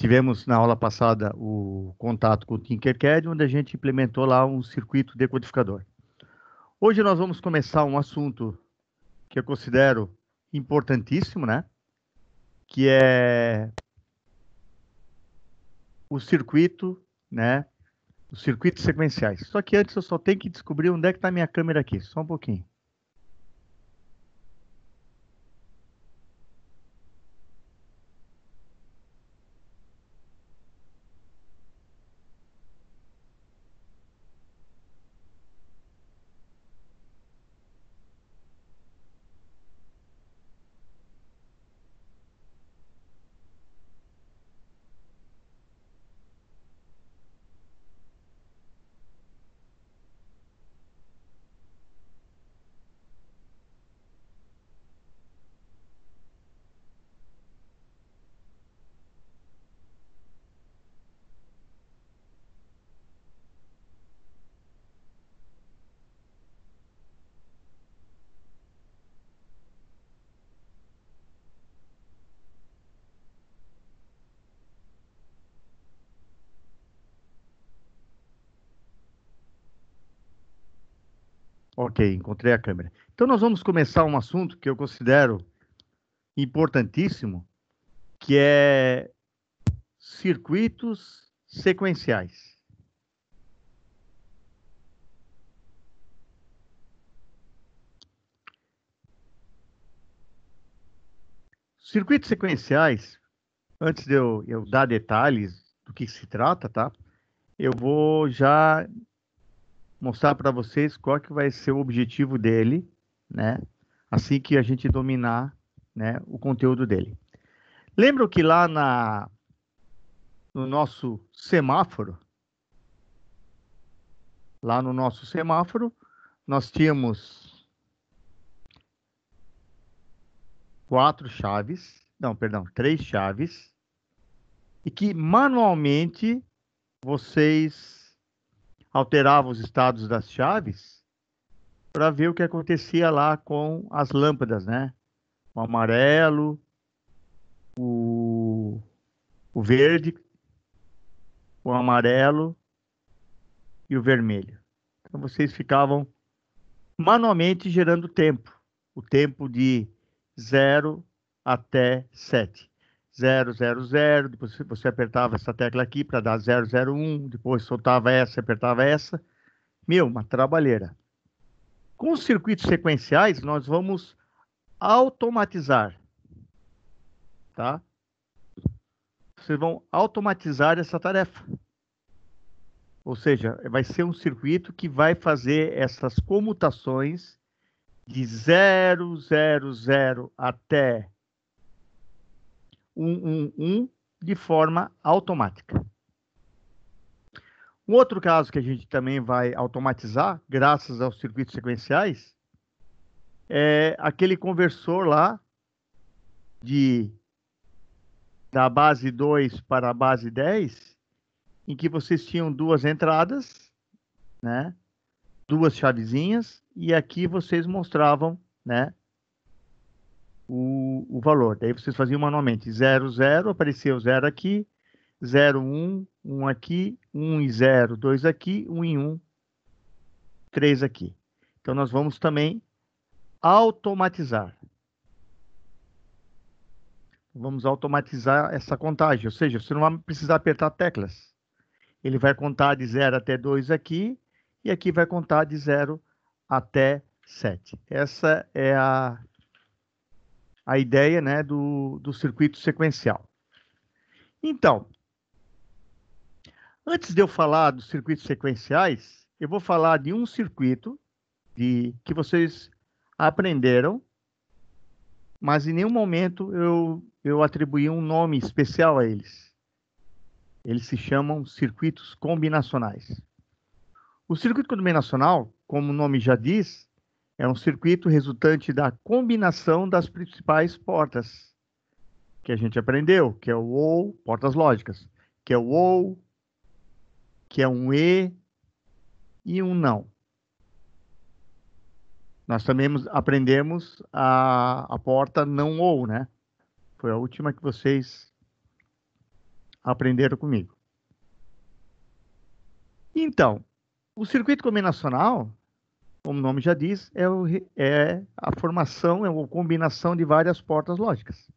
Tivemos na aula passada o contato com o Tinkercad, onde a gente implementou lá um circuito decodificador. Hoje nós vamos começar um assunto que eu considero importantíssimo, né? Que é o circuito, né? Os circuitos sequenciais. Só que antes eu só tenho que descobrir onde é que está a minha câmera aqui. Só um pouquinho. Ok, encontrei a câmera. Então nós vamos começar um assunto que eu considero importantíssimo, que é circuitos sequenciais. Circuitos sequenciais, antes de eu, eu dar detalhes do que se trata, tá? Eu vou já mostrar para vocês qual que vai ser o objetivo dele, né? Assim que a gente dominar, né, o conteúdo dele. Lembro que lá na no nosso semáforo, lá no nosso semáforo, nós tínhamos quatro chaves, não, perdão, três chaves, e que manualmente vocês alterava os estados das chaves para ver o que acontecia lá com as lâmpadas, né? O amarelo, o, o verde, o amarelo e o vermelho. Então vocês ficavam manualmente gerando tempo, o tempo de 0 até 7. 000, depois você apertava essa tecla aqui para dar 001, depois soltava essa, apertava essa. Meu, uma trabalheira. Com os circuitos sequenciais, nós vamos automatizar. Tá? Vocês vão automatizar essa tarefa. Ou seja, vai ser um circuito que vai fazer essas comutações de 000 até 111 de forma automática. Um outro caso que a gente também vai automatizar, graças aos circuitos sequenciais, é aquele conversor lá de da base 2 para a base 10, em que vocês tinham duas entradas, né? duas chavezinhas, e aqui vocês mostravam né, o, o valor. Daí vocês faziam manualmente 0, 0, apareceu 0 aqui, 0, 1, 1 aqui, 1 e 0, 2 aqui, 1 e 1, 3 aqui. Então, nós vamos também automatizar. Vamos automatizar essa contagem, ou seja, você não vai precisar apertar teclas. Ele vai contar de 0 até 2 aqui, e aqui vai contar de 0 até 7. Essa é a a ideia né, do, do circuito sequencial. Então, antes de eu falar dos circuitos sequenciais, eu vou falar de um circuito de, que vocês aprenderam, mas em nenhum momento eu, eu atribuí um nome especial a eles. Eles se chamam circuitos combinacionais. O circuito combinacional, como o nome já diz, é um circuito resultante da combinação das principais portas que a gente aprendeu, que é o OU, portas lógicas, que é o OU, que é um E e um não. Nós também aprendemos a, a porta não ou, né? Foi a última que vocês aprenderam comigo. Então, o circuito combinacional como o nome já diz, é, o, é a formação, é uma combinação de várias portas lógicas.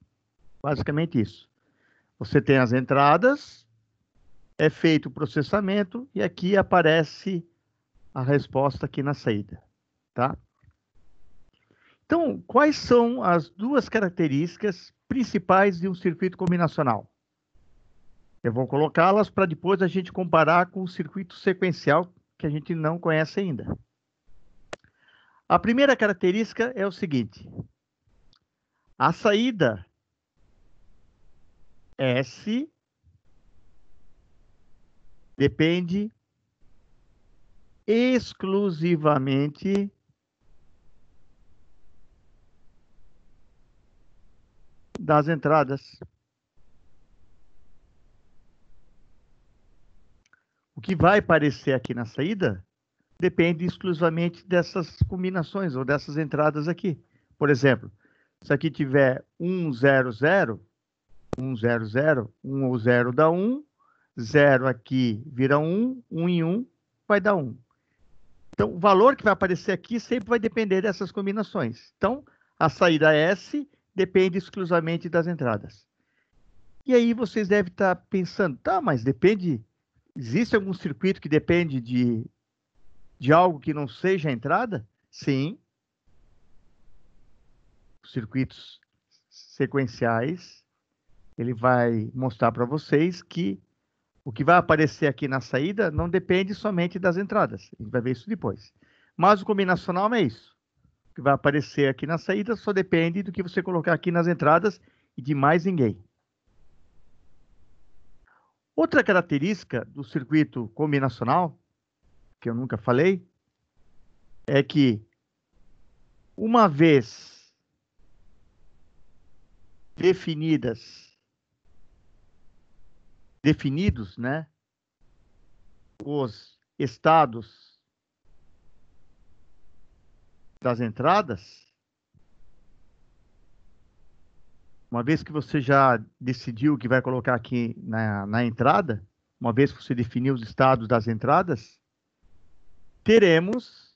Basicamente isso. Você tem as entradas, é feito o processamento e aqui aparece a resposta aqui na saída, tá? Então, quais são as duas características principais de um circuito combinacional? Eu vou colocá-las para depois a gente comparar com o circuito sequencial que a gente não conhece ainda. A primeira característica é o seguinte: a saída S depende exclusivamente das entradas. O que vai aparecer aqui na saída depende exclusivamente dessas combinações ou dessas entradas aqui. Por exemplo, se aqui tiver 1, 0, 0, 1, 0, 0, 1 ou 0 dá 1, 0 aqui vira 1, 1 em 1 vai dar 1. Então, o valor que vai aparecer aqui sempre vai depender dessas combinações. Então, a saída S depende exclusivamente das entradas. E aí vocês devem estar pensando, tá, mas depende. Existe algum circuito que depende de de algo que não seja a entrada? Sim. Circuitos sequenciais, ele vai mostrar para vocês que o que vai aparecer aqui na saída não depende somente das entradas. A gente vai ver isso depois. Mas o combinacional não é isso. O que vai aparecer aqui na saída só depende do que você colocar aqui nas entradas e de mais ninguém. Outra característica do circuito combinacional que eu nunca falei, é que uma vez definidas, definidos, né, os estados das entradas, uma vez que você já decidiu o que vai colocar aqui na, na entrada, uma vez que você definiu os estados das entradas, teremos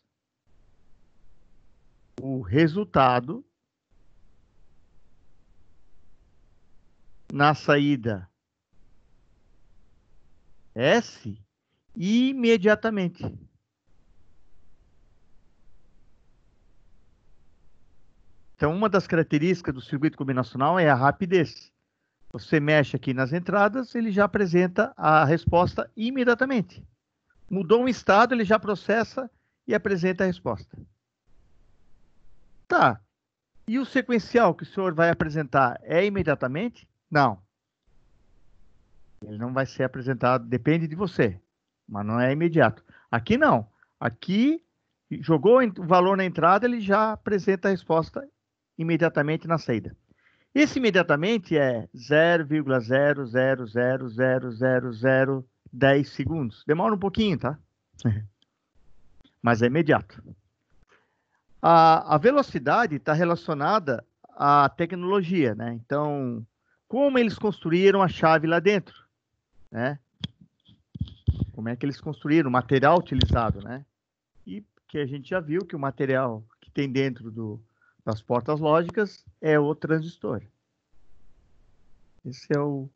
o resultado na saída S imediatamente. Então, uma das características do circuito combinacional é a rapidez. Você mexe aqui nas entradas, ele já apresenta a resposta imediatamente. Mudou um estado, ele já processa e apresenta a resposta. Tá. E o sequencial que o senhor vai apresentar é imediatamente? Não. Ele não vai ser apresentado, depende de você, mas não é imediato. Aqui não. Aqui jogou o valor na entrada, ele já apresenta a resposta imediatamente na saída. Esse imediatamente é 0,000000 10 segundos. Demora um pouquinho, tá? Mas é imediato. A, a velocidade está relacionada à tecnologia, né? Então, como eles construíram a chave lá dentro, né? Como é que eles construíram o material utilizado, né? E que a gente já viu que o material que tem dentro do, das portas lógicas é o transistor. Esse é o,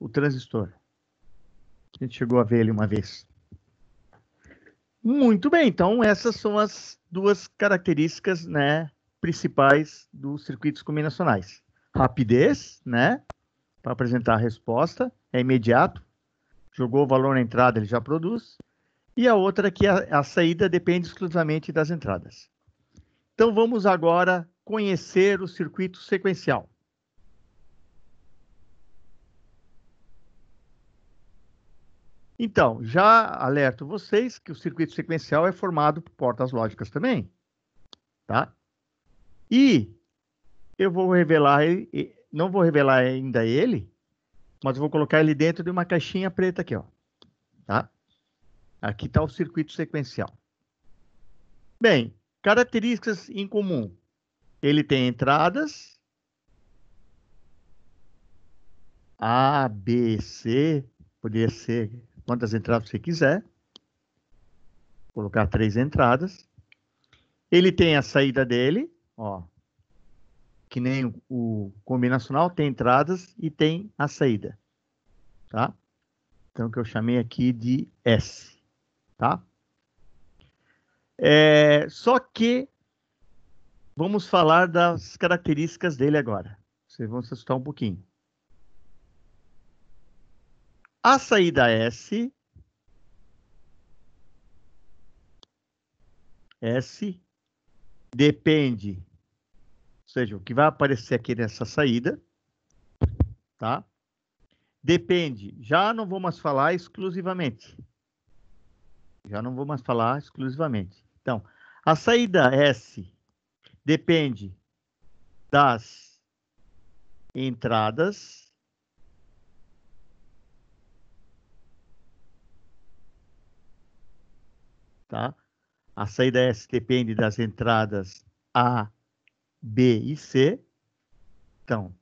o transistor. A gente chegou a ver ele uma vez. Muito bem, então essas são as duas características, né, principais dos circuitos combinacionais. Rapidez, né, para apresentar a resposta, é imediato. Jogou o valor na entrada, ele já produz. E a outra que é a, a saída depende exclusivamente das entradas. Então vamos agora conhecer o circuito sequencial. Então, já alerto vocês que o circuito sequencial é formado por portas lógicas também, tá? E eu vou revelar, não vou revelar ainda ele, mas vou colocar ele dentro de uma caixinha preta aqui, ó, tá? Aqui está o circuito sequencial. Bem, características em comum. Ele tem entradas A, B, C, poderia ser quantas entradas você quiser, colocar três entradas. Ele tem a saída dele, ó, que nem o, o combinacional tem entradas e tem a saída, tá? Então que eu chamei aqui de S, tá? É, só que vamos falar das características dele agora. Vocês vão se assustar um pouquinho a saída S. S depende, ou seja, o que vai aparecer aqui nessa saída, tá? Depende, já não vou mais falar exclusivamente. Já não vou mais falar exclusivamente. Então, a saída S depende das entradas tá? A saída S depende das entradas A, B e C. Então,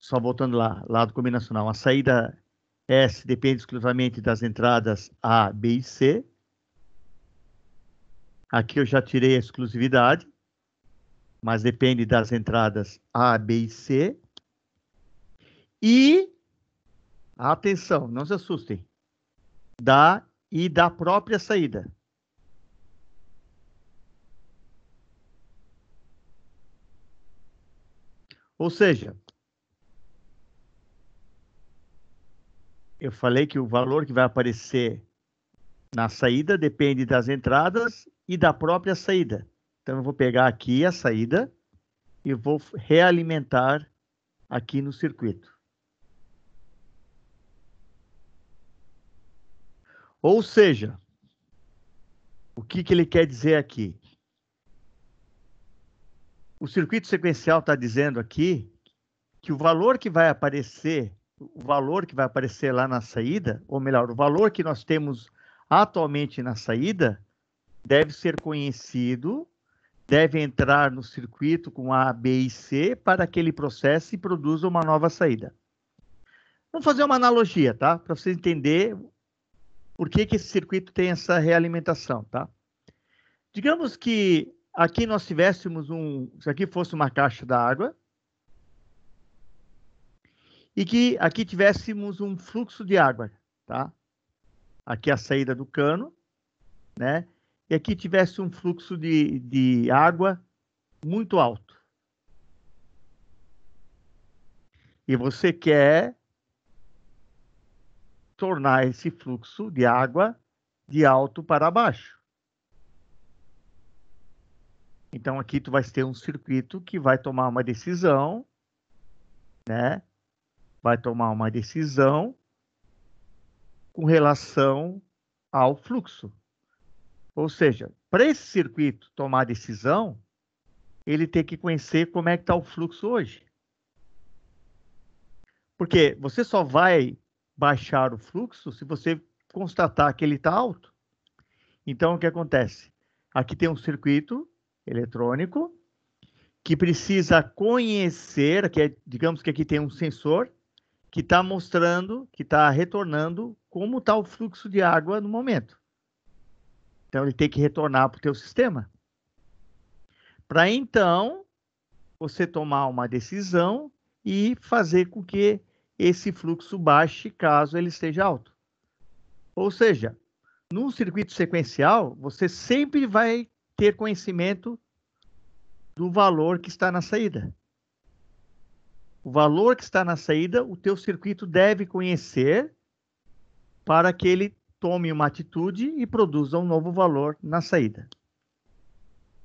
só voltando lá, lado combinacional, a saída S depende exclusivamente das entradas A, B e C. Aqui eu já tirei a exclusividade, mas depende das entradas A, B e C. E, atenção, não se assustem, da e da própria saída. Ou seja, eu falei que o valor que vai aparecer na saída depende das entradas e da própria saída. Então eu vou pegar aqui a saída e vou realimentar aqui no circuito. Ou seja, o que, que ele quer dizer aqui? O circuito sequencial está dizendo aqui que o valor que vai aparecer, o valor que vai aparecer lá na saída, ou melhor, o valor que nós temos atualmente na saída, deve ser conhecido, deve entrar no circuito com A, B e C para que ele processe e produza uma nova saída. Vamos fazer uma analogia, tá? Para você entender por que, que esse circuito tem essa realimentação, tá? Digamos que aqui nós tivéssemos um, se aqui fosse uma caixa d'água, e que aqui tivéssemos um fluxo de água, tá? Aqui é a saída do cano, né? E aqui tivesse um fluxo de, de água muito alto. E você quer tornar esse fluxo de água de alto para baixo. Então aqui tu vai ter um circuito que vai tomar uma decisão, né? Vai tomar uma decisão com relação ao fluxo. Ou seja, para esse circuito tomar decisão, ele tem que conhecer como é que está o fluxo hoje. Porque você só vai baixar o fluxo se você constatar que ele está alto. Então, o que acontece? Aqui tem um circuito eletrônico que precisa conhecer, que é, digamos que aqui tem um sensor que está mostrando, que está retornando como está o fluxo de água no momento. Então, ele tem que retornar para o teu sistema. Para então, você tomar uma decisão e fazer com que esse fluxo baixe caso ele esteja alto. Ou seja, num circuito sequencial, você sempre vai ter conhecimento do valor que está na saída. O valor que está na saída, o teu circuito deve conhecer para que ele tome uma atitude e produza um novo valor na saída.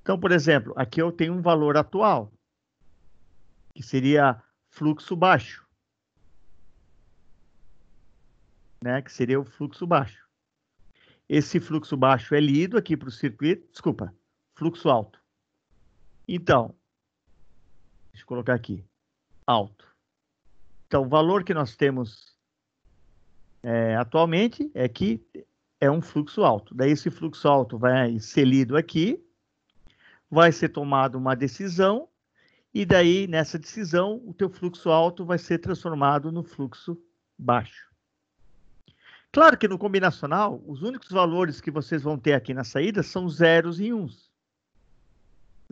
Então, por exemplo, aqui eu tenho um valor atual, que seria fluxo baixo. né, que seria o fluxo baixo. Esse fluxo baixo é lido aqui para o circuito, desculpa, fluxo alto. Então, deixa eu colocar aqui, alto. Então, o valor que nós temos é, atualmente é que é um fluxo alto. Daí, esse fluxo alto vai ser lido aqui, vai ser tomada uma decisão, e daí, nessa decisão, o teu fluxo alto vai ser transformado no fluxo baixo. Claro que no combinacional, os únicos valores que vocês vão ter aqui na saída são zeros e uns.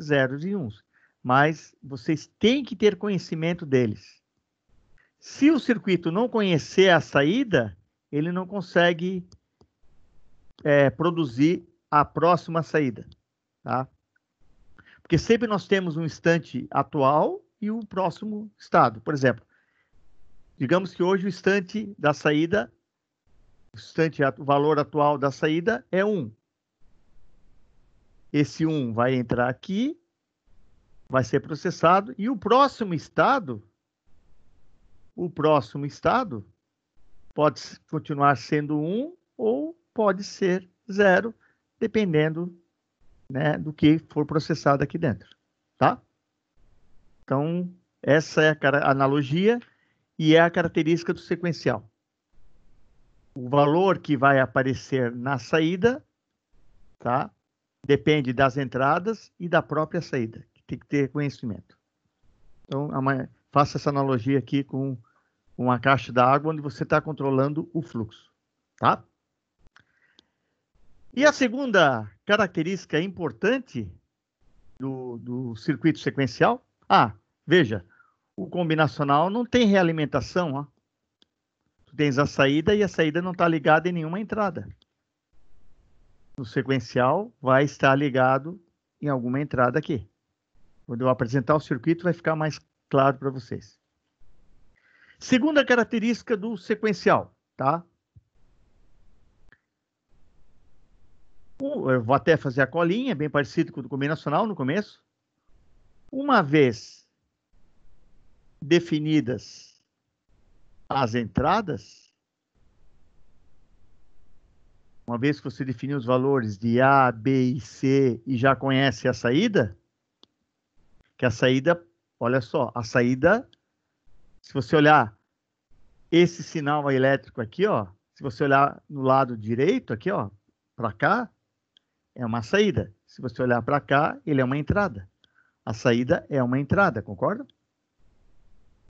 Zeros e uns. Mas vocês têm que ter conhecimento deles. Se o circuito não conhecer a saída, ele não consegue é, produzir a próxima saída. Tá? Porque sempre nós temos um instante atual e o um próximo estado. Por exemplo, digamos que hoje o instante da saída constante o valor atual da saída é 1. Esse 1 vai entrar aqui, vai ser processado e o próximo estado o próximo estado pode continuar sendo 1 ou pode ser 0, dependendo né, do que for processado aqui dentro, tá? Então, essa é a analogia e é a característica do sequencial o valor que vai aparecer na saída, tá? Depende das entradas e da própria saída, que tem que ter conhecimento. Então, é faça essa analogia aqui com uma caixa d'água onde você está controlando o fluxo, tá? E a segunda característica importante do, do circuito sequencial, ah, veja, o combinacional não tem realimentação, ó tens a saída e a saída não está ligada em nenhuma entrada. No sequencial, vai estar ligado em alguma entrada aqui. Quando eu apresentar o circuito, vai ficar mais claro para vocês. Segunda característica do sequencial, tá? Eu vou até fazer a colinha, é bem parecido com o do combinacional no começo. Uma vez definidas as entradas? Uma vez que você definiu os valores de A, B e C e já conhece a saída, que a saída, olha só, a saída, se você olhar esse sinal elétrico aqui, ó, se você olhar no lado direito aqui, ó, para cá, é uma saída. Se você olhar para cá, ele é uma entrada. A saída é uma entrada, concorda?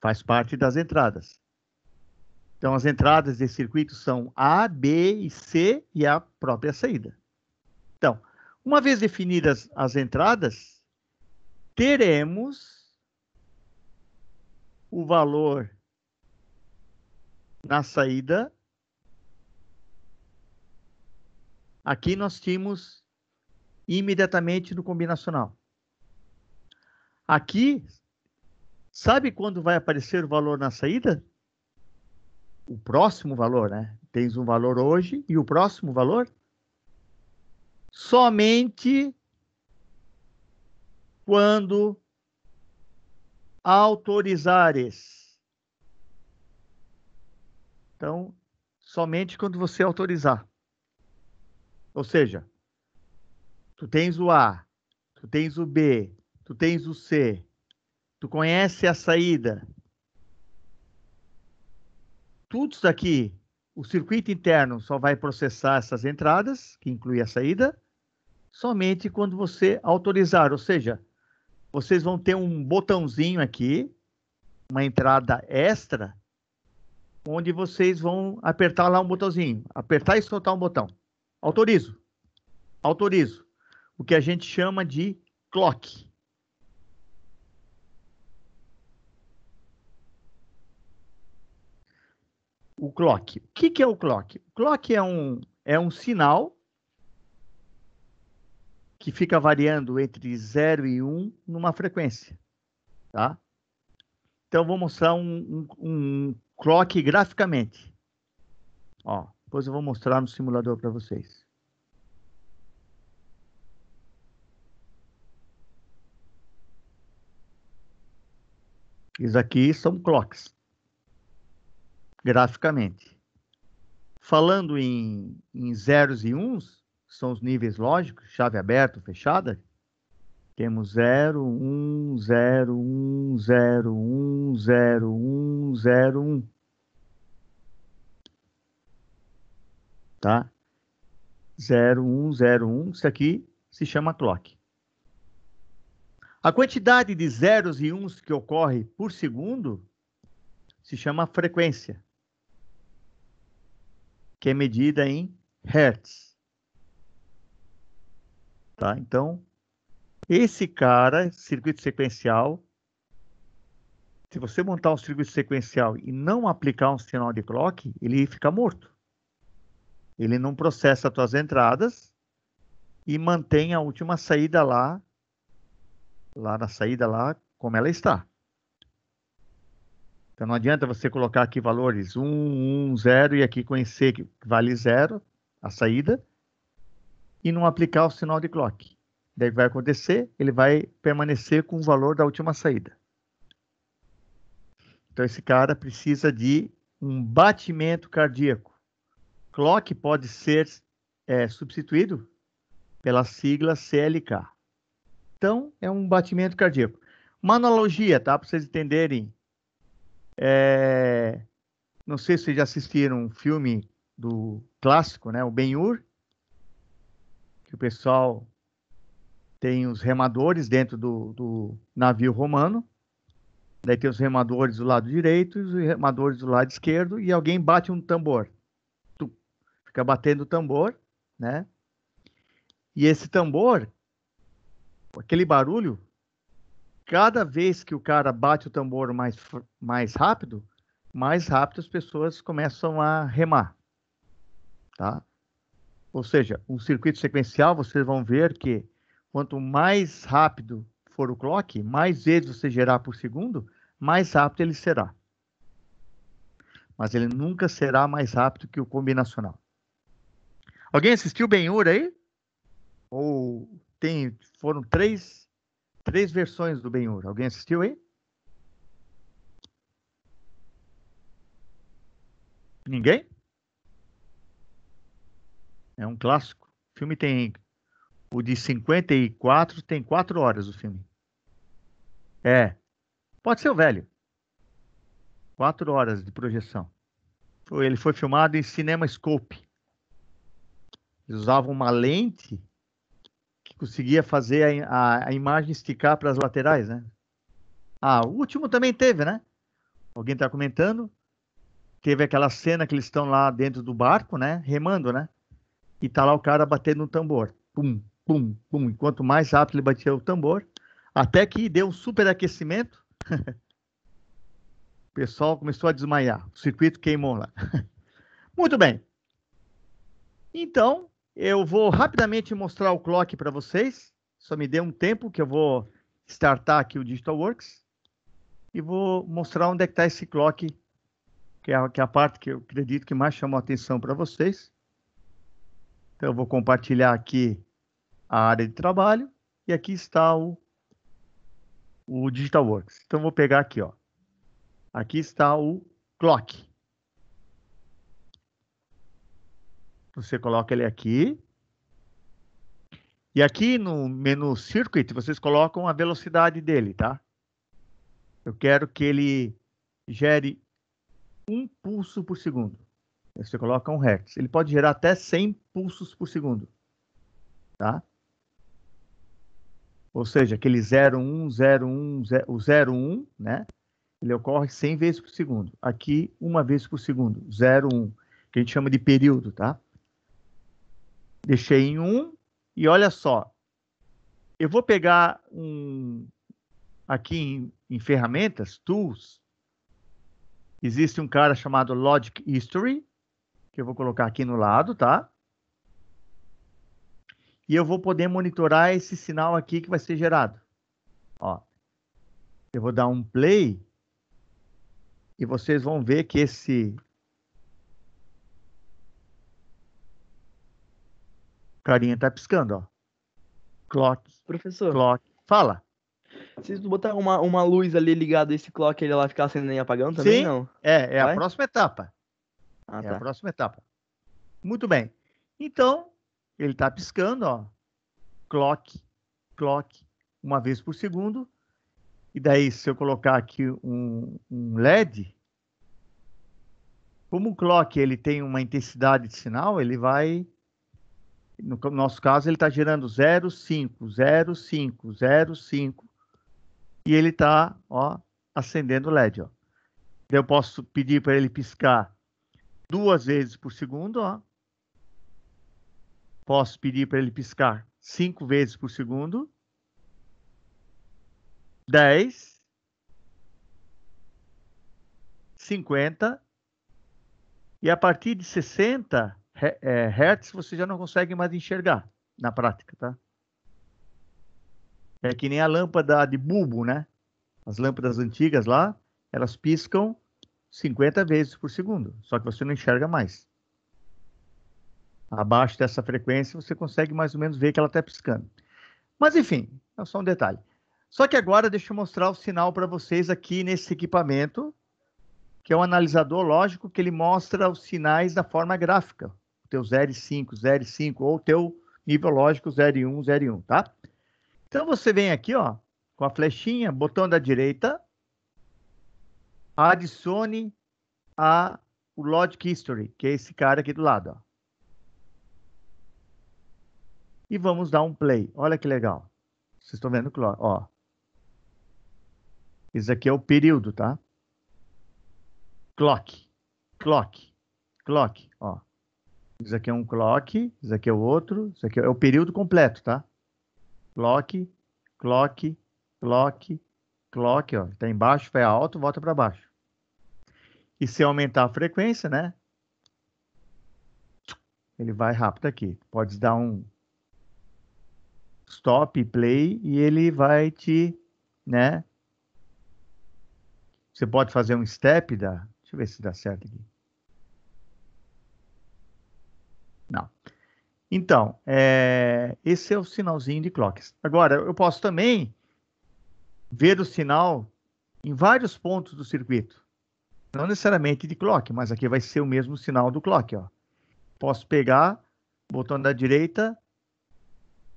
Faz parte das entradas. Então, as entradas desse circuito são A, B e C e a própria saída. Então, uma vez definidas as entradas, teremos o valor na saída. Aqui nós tínhamos imediatamente no combinacional. Aqui, sabe quando vai aparecer o valor na saída? o próximo valor, né? Tens um valor hoje e o próximo valor somente quando autorizares. Então, somente quando você autorizar. Ou seja, tu tens o A, tu tens o B, tu tens o C, tu conhece a saída, tudo isso daqui, o circuito interno só vai processar essas entradas, que inclui a saída, somente quando você autorizar. Ou seja, vocês vão ter um botãozinho aqui, uma entrada extra, onde vocês vão apertar lá um botãozinho, apertar e soltar um botão. Autorizo. Autorizo. O que a gente chama de clock. o clock. O que, que é o clock? O clock é um, é um sinal que fica variando entre 0 e 1 um numa frequência. Tá? Então, vou mostrar um, um, um clock graficamente. Ó, depois eu vou mostrar no simulador para vocês. Isso aqui são clocks graficamente. Falando em, em zeros e uns, são os níveis lógicos, chave aberta, fechada, temos 0, 1, 0, 1, 0, 1, 0, 1, 0, 1. Tá? 0, 1, 0, 1. Isso aqui se chama clock. A quantidade de zeros e uns que ocorre por segundo se chama frequência que é medida em hertz. Tá? Então, esse cara, circuito sequencial, se você montar um circuito sequencial e não aplicar um sinal de clock, ele fica morto. Ele não processa as tuas entradas e mantém a última saída lá, lá na saída lá, como ela está. Então não adianta você colocar aqui valores 1, 1, 0 e aqui conhecer que vale zero a saída e não aplicar o sinal de clock. Daí vai acontecer, ele vai permanecer com o valor da última saída. Então esse cara precisa de um batimento cardíaco. Clock pode ser é, substituído pela sigla CLK. Então é um batimento cardíaco. Uma analogia, tá? Para vocês entenderem é... Não sei se já assistiram um filme do clássico, né? O Ben-Hur, que o pessoal tem os remadores dentro do, do navio romano. Daí tem os remadores do lado direito e os remadores do lado esquerdo e alguém bate um tambor. Tu fica batendo o tambor, né? E esse tambor, aquele barulho cada vez que o cara bate o tambor mais, mais rápido, mais rápido as pessoas começam a remar. Tá? Ou seja, um circuito sequencial, vocês vão ver que quanto mais rápido for o clock, mais vezes você gerar por segundo, mais rápido ele será. Mas ele nunca será mais rápido que o combinacional. Alguém assistiu Ben-Hur aí? Ou tem, foram três Três versões do Ben-Hur. Alguém assistiu aí? Ninguém? É um clássico. O filme tem. O de 54 tem quatro horas o filme. É. Pode ser o velho. Quatro horas de projeção. Ele foi filmado em Cinema Scope. Eles usavam uma lente que conseguia fazer a, a, a imagem esticar para as laterais, né? Ah, o último também teve, né? Alguém está comentando. Teve aquela cena que eles estão lá dentro do barco, né? Remando, né? E tá lá o cara batendo no tambor. Pum, pum, pum. enquanto mais rápido ele batia o tambor, até que deu um superaquecimento. o pessoal começou a desmaiar. O circuito queimou lá. Muito bem. Então, eu vou rapidamente mostrar o clock para vocês. Só me dê um tempo que eu vou startar aqui o Digital Works e vou mostrar onde é que está esse clock, que é, a, que é a parte que eu acredito que mais chamou a atenção para vocês. Então, eu vou compartilhar aqui a área de trabalho e aqui está o, o Works. Então, eu vou pegar aqui, ó. Aqui está o clock. Você coloca ele aqui. E aqui no menu Circuit, vocês colocam a velocidade dele, tá? Eu quero que ele gere um pulso por segundo. Você coloca um hertz. Ele pode gerar até 100 pulsos por segundo, tá? Ou seja, aquele 0, 0, 1, 1, o 0, 1, né? Ele ocorre 100 vezes por segundo. Aqui, uma vez por segundo, 0, 1, que a gente chama de período, tá? Deixei em um e olha só. Eu vou pegar um aqui em, em ferramentas, tools. Existe um cara chamado Logic History, que eu vou colocar aqui no lado, tá? E eu vou poder monitorar esse sinal aqui que vai ser gerado. Ó. Eu vou dar um play e vocês vão ver que esse Clarinha tá piscando, ó. Clock. Professor. Clock. Fala. Vocês botaram uma, uma luz ali ligada a esse clock, ele vai ficar acendendo e apagando também, Sim, não? É, é Vai? a próxima etapa. Ah, é tá. a próxima etapa. Muito bem. Então, ele tá piscando, ó. Clock, clock, uma vez por segundo. E daí, se eu colocar aqui um, um LED, como o clock ele tem uma intensidade de sinal, ele vai no nosso caso, ele está gerando 0,5, 0,5, 0,5. E ele está acendendo o LED. Ó. Eu posso pedir para ele piscar duas vezes por segundo. Ó. Posso pedir para ele piscar cinco vezes por segundo. 10, 50. E a partir de 60, é, hertz você já não consegue mais enxergar na prática, tá? É que nem a lâmpada de bulbo, né? As lâmpadas antigas lá, elas piscam 50 vezes por segundo, só que você não enxerga mais. Abaixo dessa frequência, você consegue mais ou menos ver que ela está piscando. Mas enfim, é só um detalhe. Só que agora deixa eu mostrar o sinal para vocês aqui nesse equipamento, que é um analisador lógico que ele mostra os sinais da forma gráfica, teu 0,5, 0,5 ou teu nível lógico 0,1, 0,1, tá? Então você vem aqui, ó, com a flechinha, botão da direita, adicione a o Logic History, que é esse cara aqui do lado, ó. E vamos dar um play. Olha que legal. Vocês estão vendo, ó. Isso aqui é o período, tá? Clock, clock, clock, ó. Isso aqui é um clock, isso aqui é o outro, isso aqui é, é o período completo, tá? Clock, clock, clock, clock, ó. Tá embaixo, vai alto, volta para baixo. E se aumentar a frequência, né? Ele vai rápido aqui. Pode dar um stop, play e ele vai te, né? Você pode fazer um step da. Deixa eu ver se dá certo aqui. Não. Então, é, esse é o sinalzinho de clocks. Agora, eu posso também ver o sinal em vários pontos do circuito. Não necessariamente de clock, mas aqui vai ser o mesmo sinal do clock. Ó. Posso pegar o botão da direita,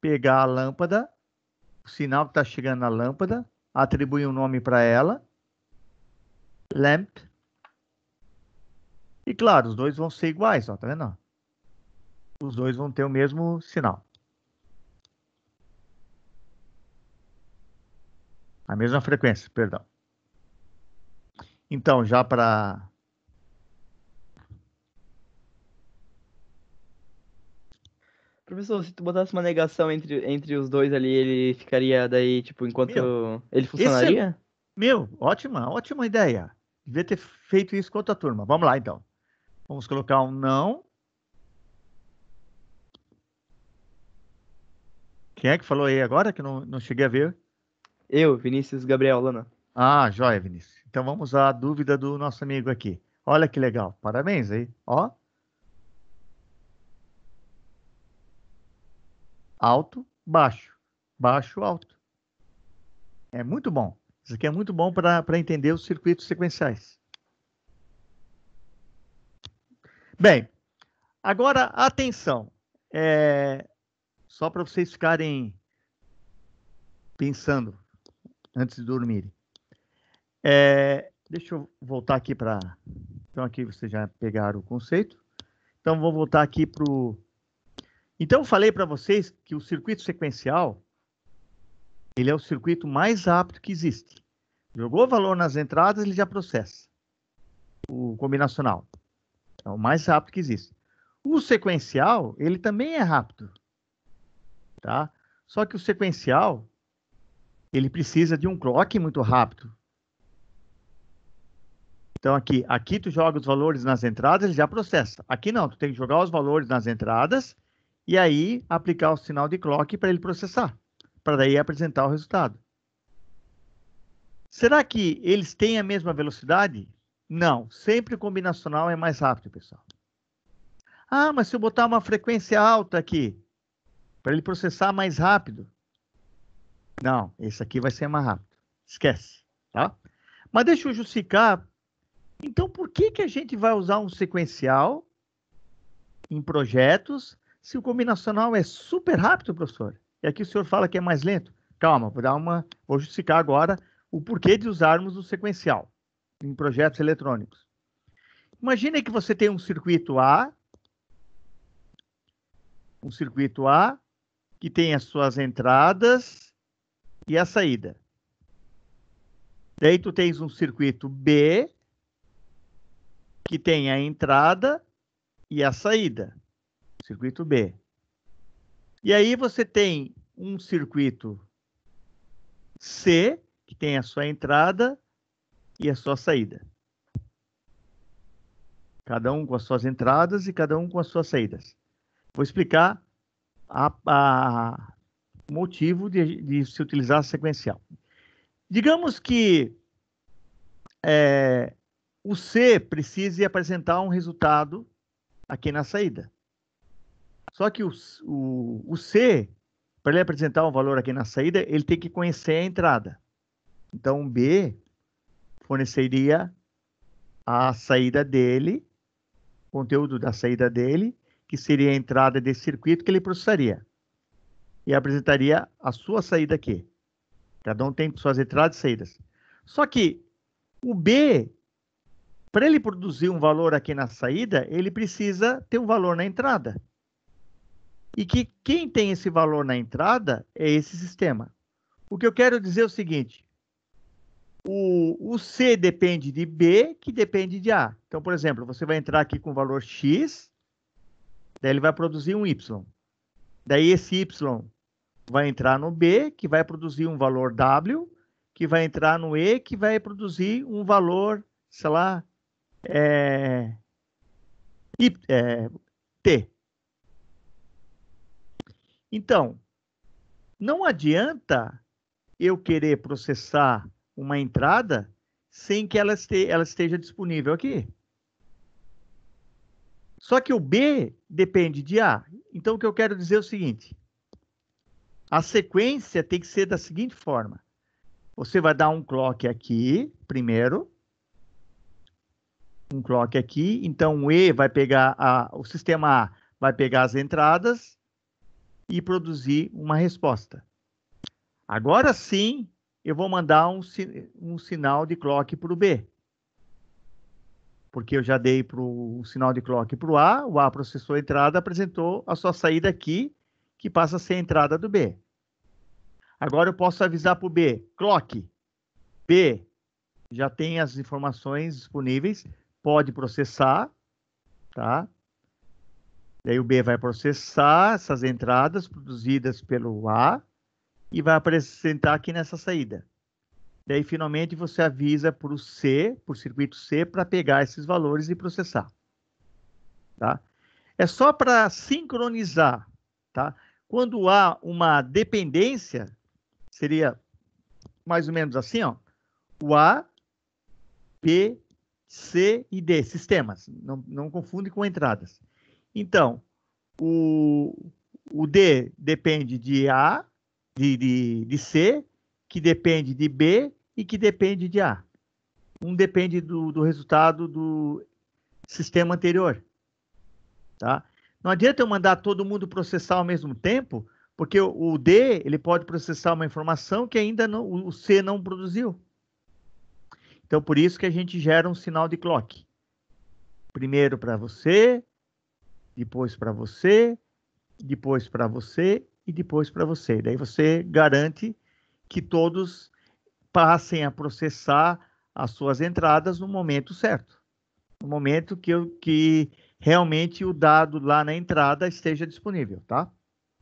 pegar a lâmpada, o sinal que está chegando na lâmpada, atribuir um nome para ela, lamp. E claro, os dois vão ser iguais, ó, tá vendo? os dois vão ter o mesmo sinal. A mesma frequência, perdão. Então, já para. Professor, se tu botasse uma negação entre, entre os dois ali, ele ficaria daí, tipo, enquanto. Meu, ele funcionaria? É... Meu, ótima, ótima ideia. Devia ter feito isso com outra turma. Vamos lá, então. Vamos colocar um não Quem é que falou aí agora que não, não cheguei a ver? Eu, Vinícius Gabriel Lana. Ah, joia, Vinícius. Então vamos à dúvida do nosso amigo aqui. Olha que legal. Parabéns aí. Ó. Alto, baixo. Baixo, alto. É muito bom. Isso aqui é muito bom para entender os circuitos sequenciais. Bem, agora atenção. É, só para vocês ficarem pensando antes de dormirem. É, deixa eu voltar aqui para. Então, aqui vocês já pegaram o conceito. Então, vou voltar aqui para o. Então, eu falei para vocês que o circuito sequencial ele é o circuito mais rápido que existe. Jogou valor nas entradas, ele já processa o combinacional. É o mais rápido que existe. O sequencial, ele também é rápido. Tá? Só que o sequencial, ele precisa de um clock muito rápido. Então aqui, aqui tu joga os valores nas entradas, ele já processa. Aqui não, tu tem que jogar os valores nas entradas e aí aplicar o sinal de clock para ele processar, para daí apresentar o resultado. Será que eles têm a mesma velocidade? Não, sempre o combinacional é mais rápido, pessoal. Ah, mas se eu botar uma frequência alta aqui, para ele processar mais rápido. Não, esse aqui vai ser mais rápido. Esquece, tá? Mas deixa eu justificar. Então, por que, que a gente vai usar um sequencial em projetos se o combinacional é super rápido, professor? E aqui o senhor fala que é mais lento. Calma, vou dar uma, vou justificar agora o porquê de usarmos o sequencial em projetos eletrônicos. Imagine que você tem um circuito A, um circuito A que tem as suas entradas e a saída. Daí tu tens um circuito B que tem a entrada e a saída. Circuito B. E aí você tem um circuito C que tem a sua entrada e a sua saída. Cada um com as suas entradas e cada um com as suas saídas. Vou explicar a, a motivo de, de, se utilizar sequencial. Digamos que é, o C precise apresentar um resultado aqui na saída. Só que o, o, o C, para ele apresentar um valor aqui na saída, ele tem que conhecer a entrada. Então, B forneceria a saída dele, conteúdo da saída dele, que seria a entrada desse circuito que ele processaria e apresentaria a sua saída aqui. Cada um tem suas entradas e saídas. Só que o B, para ele produzir um valor aqui na saída, ele precisa ter um valor na entrada. E que quem tem esse valor na entrada é esse sistema. O que eu quero dizer é o seguinte: o, o C depende de B, que depende de A. Então, por exemplo, você vai entrar aqui com o valor X, Daí ele vai produzir um Y. Daí esse Y vai entrar no B, que vai produzir um valor W, que vai entrar no E, que vai produzir um valor, sei lá, é, é, T. Então, não adianta eu querer processar uma entrada sem que ela, este, ela esteja disponível aqui. Só que o B depende de A. Então, o que eu quero dizer é o seguinte: a sequência tem que ser da seguinte forma: você vai dar um clock aqui, primeiro, um clock aqui. Então, o E vai pegar a, o sistema A vai pegar as entradas e produzir uma resposta. Agora sim, eu vou mandar um, um sinal de clock para o B porque eu já dei para o sinal de clock para o A, o A processou a entrada, apresentou a sua saída aqui, que passa a ser a entrada do B. Agora eu posso avisar para o B, clock, B já tem as informações disponíveis, pode processar, tá? Daí o B vai processar essas entradas produzidas pelo A e vai apresentar aqui nessa saída. Daí, finalmente, você avisa para o C, para o circuito C, para pegar esses valores e processar. Tá? É só para sincronizar. Tá? Quando há uma dependência, seria mais ou menos assim, ó, o A, B, C e D, sistemas. Não, não confunde com entradas. Então, o, o D depende de A, de, de, de C, que depende de B, e que depende de A. Um depende do, do resultado do sistema anterior. Tá? Não adianta eu mandar todo mundo processar ao mesmo tempo, porque o, o D ele pode processar uma informação que ainda não, o C não produziu. Então, por isso que a gente gera um sinal de clock. Primeiro para você, depois para você, depois para você e depois para você. Daí você garante que todos passem a processar as suas entradas no momento certo, no momento que, eu, que realmente o dado lá na entrada esteja disponível, tá?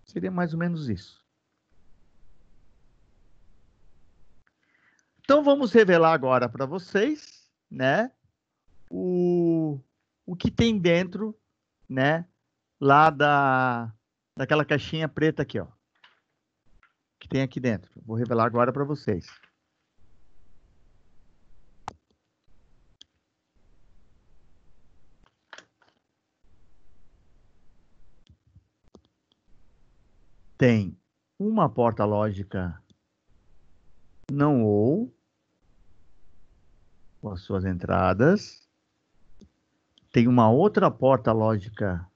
Seria mais ou menos isso. Então vamos revelar agora para vocês, né, o, o que tem dentro, né, lá da daquela caixinha preta aqui, ó, que tem aqui dentro. Vou revelar agora para vocês. tem uma porta lógica não ou com as suas entradas, tem uma outra porta lógica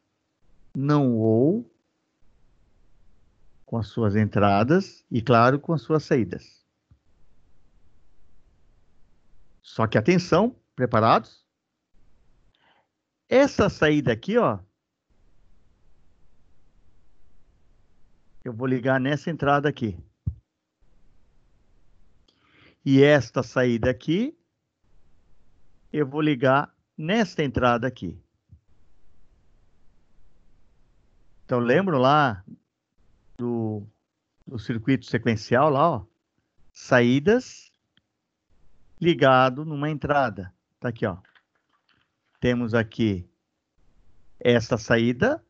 não ou com as suas entradas e, claro, com as suas saídas. Só que atenção, preparados? Essa saída aqui, ó, Eu vou ligar nessa entrada aqui. E esta saída aqui, eu vou ligar nesta entrada aqui. Então, lembro lá do, do circuito sequencial lá, ó. Saídas ligado numa entrada. Tá aqui, ó. Temos aqui esta saída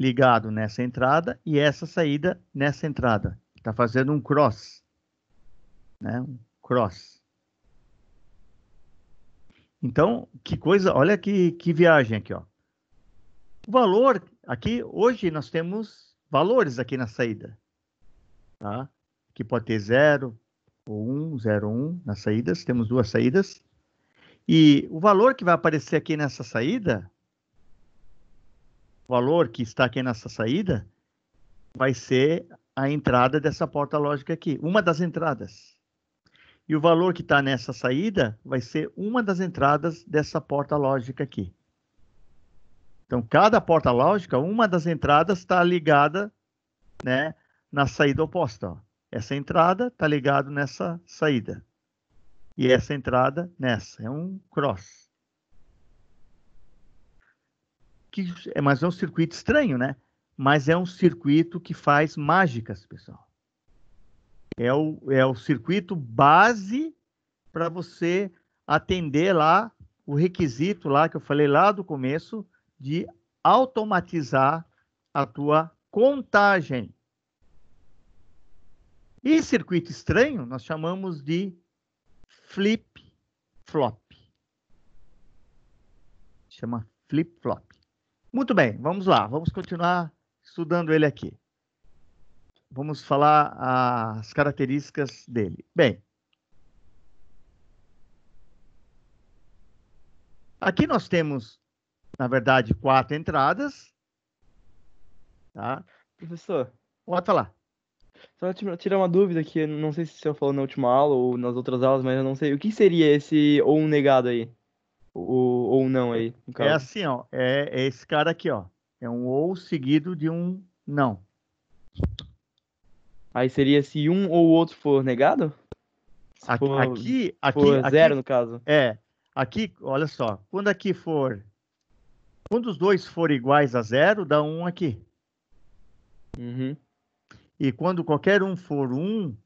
ligado nessa entrada e essa saída nessa entrada. Está fazendo um cross, né? Um cross. Então, que coisa, olha que, que viagem aqui, ó. O valor, aqui, hoje nós temos valores aqui na saída, tá? Que pode ter 0 ou 1, um, 0, 1 um, nas saídas, temos duas saídas. E o valor que vai aparecer aqui nessa saída valor que está aqui nessa saída vai ser a entrada dessa porta lógica aqui, uma das entradas. E o valor que está nessa saída vai ser uma das entradas dessa porta lógica aqui. Então, cada porta lógica, uma das entradas está ligada né, na saída oposta. Ó. Essa entrada está ligada nessa saída. E essa entrada nessa. É um cross que é, mas é um circuito estranho, né? Mas é um circuito que faz mágicas, pessoal. É o, é o circuito base para você atender lá o requisito lá que eu falei lá do começo de automatizar a tua contagem. E circuito estranho nós chamamos de flip-flop. Chama flip-flop. Muito bem, vamos lá, vamos continuar estudando ele aqui. Vamos falar as características dele. Bem, aqui nós temos, na verdade, quatro entradas. Tá? Professor. Pode falar. Só tirar uma dúvida aqui, não sei se o senhor falou na última aula ou nas outras aulas, mas eu não sei. O que seria esse ou um negado aí? ou, ou não aí? É assim, ó. É, é, esse cara aqui, ó. É um ou seguido de um não. Aí seria se um ou outro for negado? Se aqui, for, aqui, for aqui, zero aqui, no caso. É. Aqui, olha só. Quando aqui for quando os dois forem iguais a zero, dá um aqui. Uhum. E quando qualquer um for um,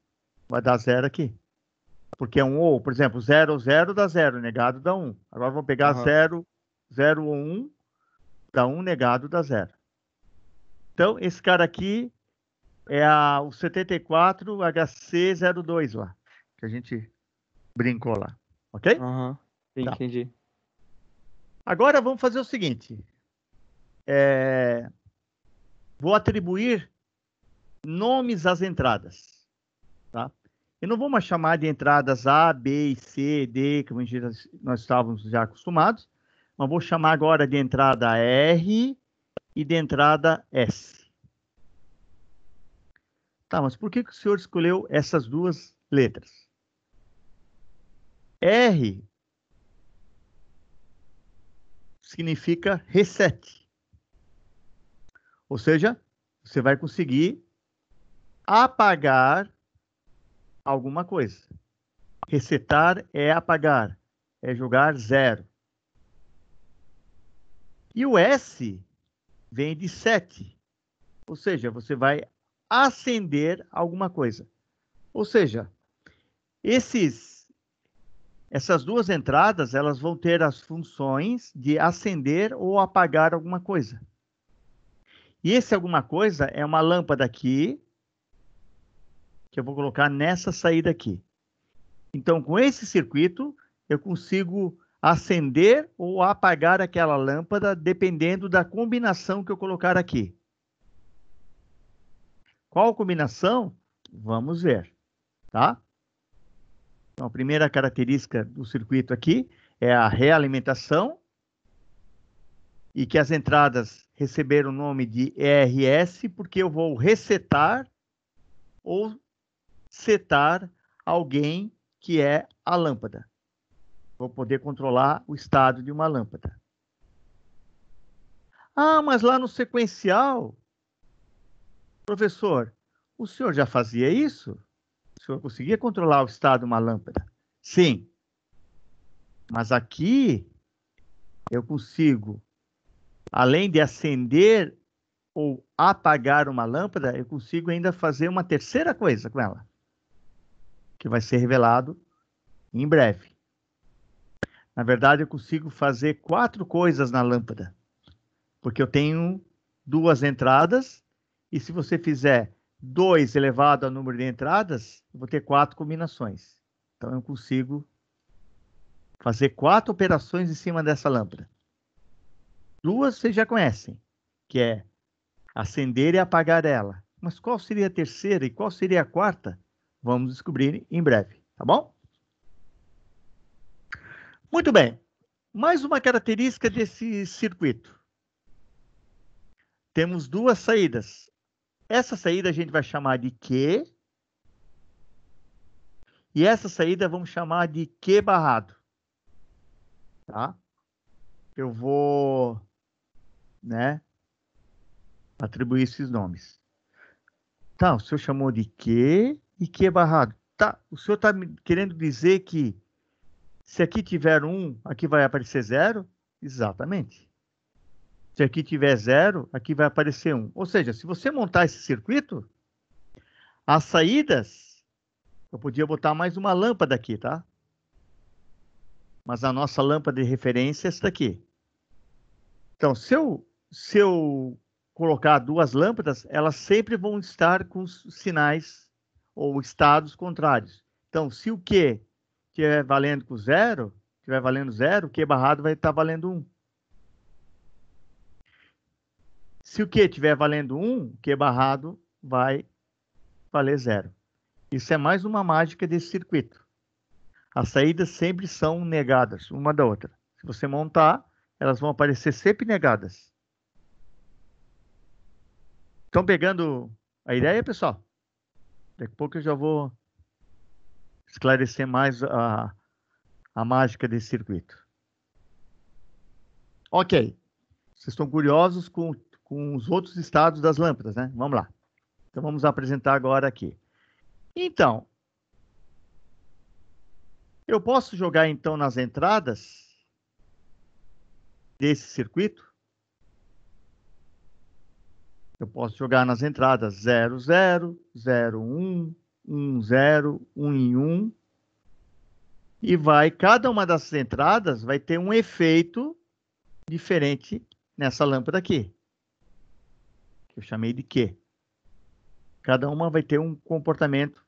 vai dar zero aqui. Porque é um ou, por exemplo, 0, 0 dá 0, negado dá 1. Um. Agora vamos pegar 0, 0 ou 1, dá 1, um, negado dá 0. Então, esse cara aqui é a, o 74 HC02 lá, que a gente brincou lá, ok? Uhum. Sim, tá. Entendi. Agora vamos fazer o seguinte. É... Vou atribuir nomes às entradas. Tá? Eu não mais chamar de entradas A, B e C, D, como nós estávamos já acostumados, mas vou chamar agora de entrada R e de entrada S. Tá, mas por que o senhor escolheu essas duas letras? R significa reset. Ou seja, você vai conseguir apagar alguma coisa. Resetar é apagar, é jogar zero. E o S vem de sete, ou seja, você vai acender alguma coisa. Ou seja, esses, essas duas entradas elas vão ter as funções de acender ou apagar alguma coisa. E esse alguma coisa é uma lâmpada aqui, que eu vou colocar nessa saída aqui. Então, com esse circuito, eu consigo acender ou apagar aquela lâmpada, dependendo da combinação que eu colocar aqui. Qual combinação? Vamos ver, tá? Então, a primeira característica do circuito aqui é a realimentação e que as entradas receberam o nome de ERS porque eu vou resetar ou setar alguém que é a lâmpada. Vou poder controlar o estado de uma lâmpada. Ah, mas lá no sequencial, professor, o senhor já fazia isso? O senhor conseguia controlar o estado de uma lâmpada? Sim. Mas aqui eu consigo, além de acender ou apagar uma lâmpada, eu consigo ainda fazer uma terceira coisa com ela que vai ser revelado em breve. Na verdade, eu consigo fazer quatro coisas na lâmpada, porque eu tenho duas entradas, e se você fizer 2 elevado ao número de entradas, eu vou ter quatro combinações. Então, eu consigo fazer quatro operações em cima dessa lâmpada. Duas vocês já conhecem, que é acender e apagar ela. Mas qual seria a terceira e qual seria a quarta? Vamos descobrir em breve, tá bom? Muito bem. Mais uma característica desse circuito. Temos duas saídas. Essa saída a gente vai chamar de Q. E essa saída vamos chamar de Q barrado. Tá? Eu vou, né, atribuir esses nomes. Então, o senhor chamou de Q, e que é barrado. Tá, o senhor está querendo dizer que se aqui tiver um, aqui vai aparecer zero? Exatamente. Se aqui tiver zero, aqui vai aparecer um. Ou seja, se você montar esse circuito, as saídas, eu podia botar mais uma lâmpada aqui, tá? Mas a nossa lâmpada de referência é essa daqui. Então, se eu, se eu colocar duas lâmpadas, elas sempre vão estar com os sinais ou estados contrários. Então, se o Q estiver valendo com zero, estiver valendo zero, o Q barrado vai estar valendo 1. Um. Se o Q estiver valendo 1, um, o Q barrado vai valer zero. Isso é mais uma mágica desse circuito. As saídas sempre são negadas, uma da outra. Se você montar, elas vão aparecer sempre negadas. Estão pegando a ideia, pessoal? Daqui a pouco eu já vou esclarecer mais a, a mágica desse circuito. Ok. Vocês estão curiosos com, com os outros estados das lâmpadas, né? Vamos lá. Então vamos apresentar agora aqui. Então, eu posso jogar então nas entradas desse circuito eu posso jogar nas entradas 0, 0, 0, 1, 1, 0, 1 em 1. E vai, cada uma dessas entradas vai ter um efeito diferente nessa lâmpada aqui. Que eu chamei de Q. Cada uma vai ter um comportamento.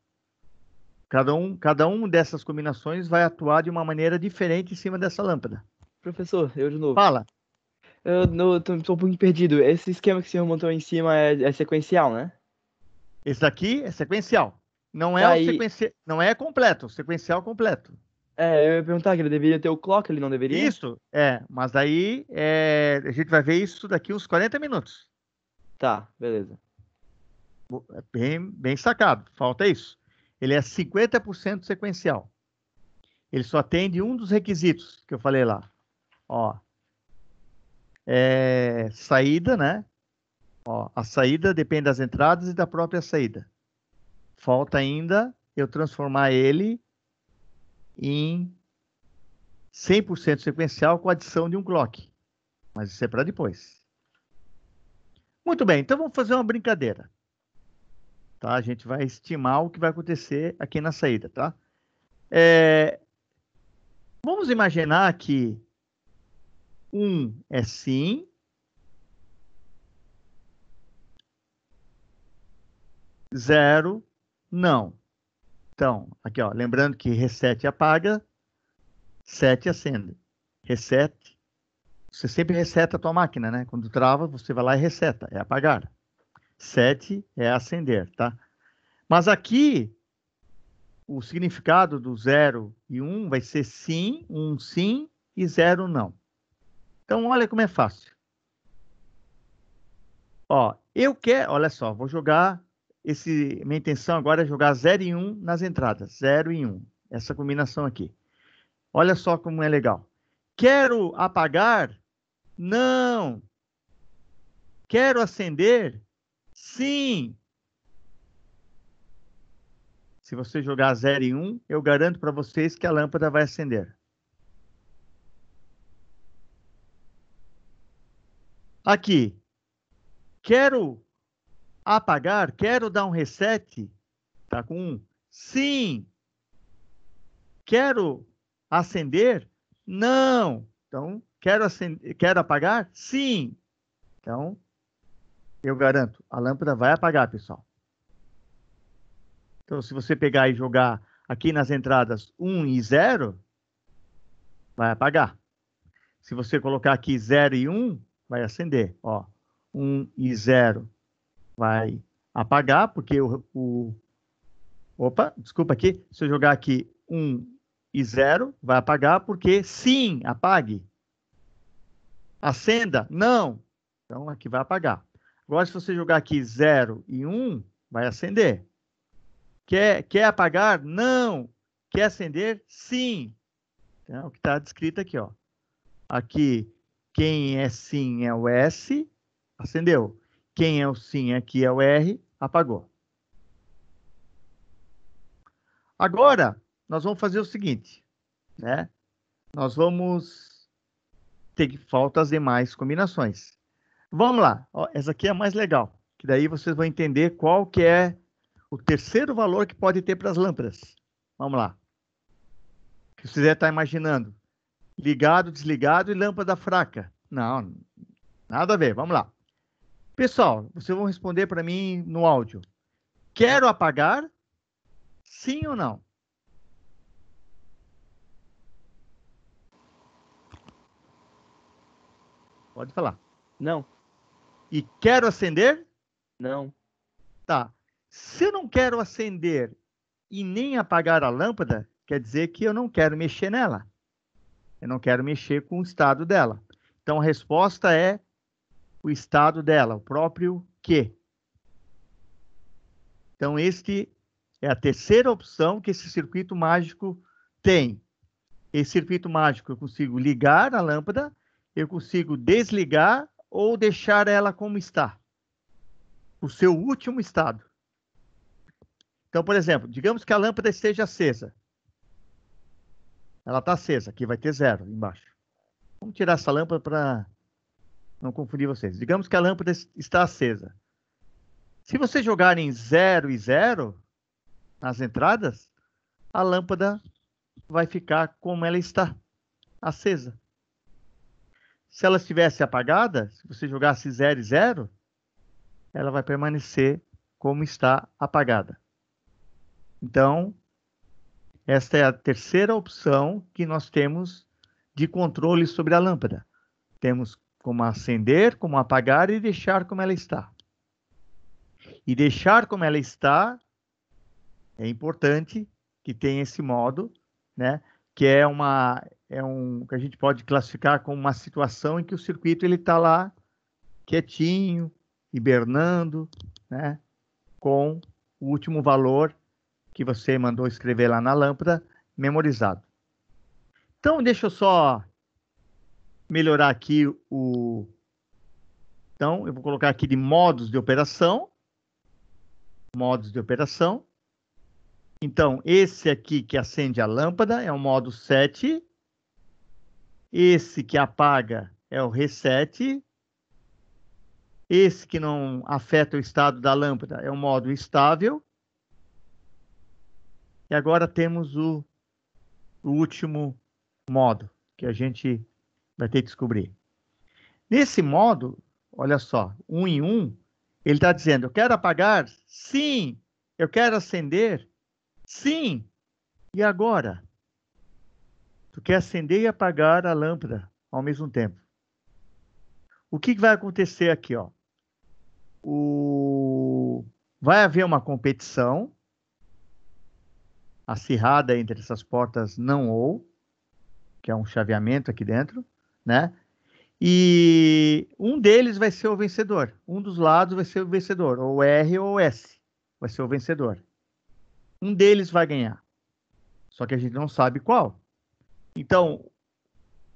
Cada um, cada um dessas combinações vai atuar de uma maneira diferente em cima dessa lâmpada. Professor, eu de novo. Fala. Eu não, tô, tô, um pouco perdido. Esse esquema que o senhor montou em cima é, é sequencial, né? Esse daqui é sequencial. Não é, Aí... sequenci... não é completo, sequencial completo. É, eu ia perguntar que ele deveria ter o clock, ele não deveria? Isso, é, mas aí é, a gente vai ver isso daqui uns 40 minutos. Tá, beleza. É bem, bem sacado, falta isso. Ele é 50% sequencial. Ele só atende um dos requisitos que eu falei lá. Ó, é, saída, né? Ó, a saída depende das entradas e da própria saída. Falta ainda eu transformar ele em 100% sequencial com a adição de um clock. Mas isso é para depois. Muito bem, então vamos fazer uma brincadeira. Tá? A gente vai estimar o que vai acontecer aqui na saída, tá? É... Vamos imaginar que um é sim. Zero, não. Então, aqui, ó, lembrando que reset apaga, 7 acende. Reset, você sempre reseta a tua máquina, né? Quando trava, você vai lá e reseta, é apagar. 7 é acender, tá? Mas aqui, o significado do zero e um vai ser sim, um sim e zero não. Então, olha como é fácil. Ó, eu quero, olha só, vou jogar esse, minha intenção agora é jogar 0 e 1 um nas entradas, 0 e 1, um, essa combinação aqui. Olha só como é legal. Quero apagar? Não. Quero acender? Sim. Se você jogar 0 e 1, um, eu garanto para vocês que a lâmpada vai acender. Aqui. Quero apagar, quero dar um reset. Tá com um. Sim. Quero acender? Não. Então, quero acender, quero apagar? Sim. Então, eu garanto, a lâmpada vai apagar, pessoal. Então, se você pegar e jogar aqui nas entradas 1 e 0, vai apagar. Se você colocar aqui 0 e 1, vai acender. Ó, 1 e 0 vai apagar, porque o, o. Opa, desculpa aqui. Se eu jogar aqui 1 e 0, vai apagar, porque sim, apague. Acenda, não. Então aqui vai apagar. Agora, se você jogar aqui 0 e 1, vai acender. Quer, quer apagar? Não. Quer acender? Sim. Então, é o que está descrito aqui, ó. Aqui quem é sim é o S, acendeu. Quem é o sim aqui é o R, apagou. Agora, nós vamos fazer o seguinte, né? Nós vamos ter que faltar as demais combinações. Vamos lá, Ó, essa aqui é a mais legal, que daí vocês vão entender qual que é o terceiro valor que pode ter para as lâmpadas. Vamos lá. O que vocês já estão imaginando? ligado, desligado e lâmpada fraca. Não, nada a ver. Vamos lá. Pessoal, vocês vão responder para mim no áudio. Quero apagar? Sim ou não? Pode falar. Não. E quero acender? Não. Tá. Se eu não quero acender e nem apagar a lâmpada, quer dizer que eu não quero mexer nela. Eu não quero mexer com o estado dela. Então a resposta é o estado dela, o próprio que. Então este é a terceira opção que esse circuito mágico tem. Esse circuito mágico eu consigo ligar a lâmpada, eu consigo desligar ou deixar ela como está, o seu último estado. Então, por exemplo, digamos que a lâmpada esteja acesa. Ela está acesa, aqui vai ter zero embaixo. Vamos tirar essa lâmpada para não confundir vocês. Digamos que a lâmpada está acesa. Se vocês jogarem zero e zero nas entradas, a lâmpada vai ficar como ela está, acesa. Se ela estivesse apagada, se você jogasse zero e zero, ela vai permanecer como está apagada. Então, esta é a terceira opção que nós temos de controle sobre a lâmpada. Temos como acender, como apagar e deixar como ela está. E deixar como ela está é importante que tem esse modo, né? Que é uma é um que a gente pode classificar como uma situação em que o circuito ele está lá quietinho, hibernando, né? Com o último valor que você mandou escrever lá na lâmpada memorizado. Então, deixa eu só melhorar aqui o. Então, eu vou colocar aqui de modos de operação. Modos de operação. Então, esse aqui que acende a lâmpada é o modo 7. Esse que apaga é o reset. Esse que não afeta o estado da lâmpada é o modo estável. E agora temos o, o último modo que a gente vai ter que descobrir. Nesse modo, olha só, um em um, ele está dizendo: eu quero apagar? Sim. Eu quero acender? Sim. E agora? Tu quer acender e apagar a lâmpada ao mesmo tempo. O que vai acontecer aqui? Ó? O... Vai haver uma competição acirrada entre essas portas não ou, que é um chaveamento aqui dentro, né? E um deles vai ser o vencedor. Um dos lados vai ser o vencedor, ou R ou S, vai ser o vencedor. Um deles vai ganhar. Só que a gente não sabe qual. Então,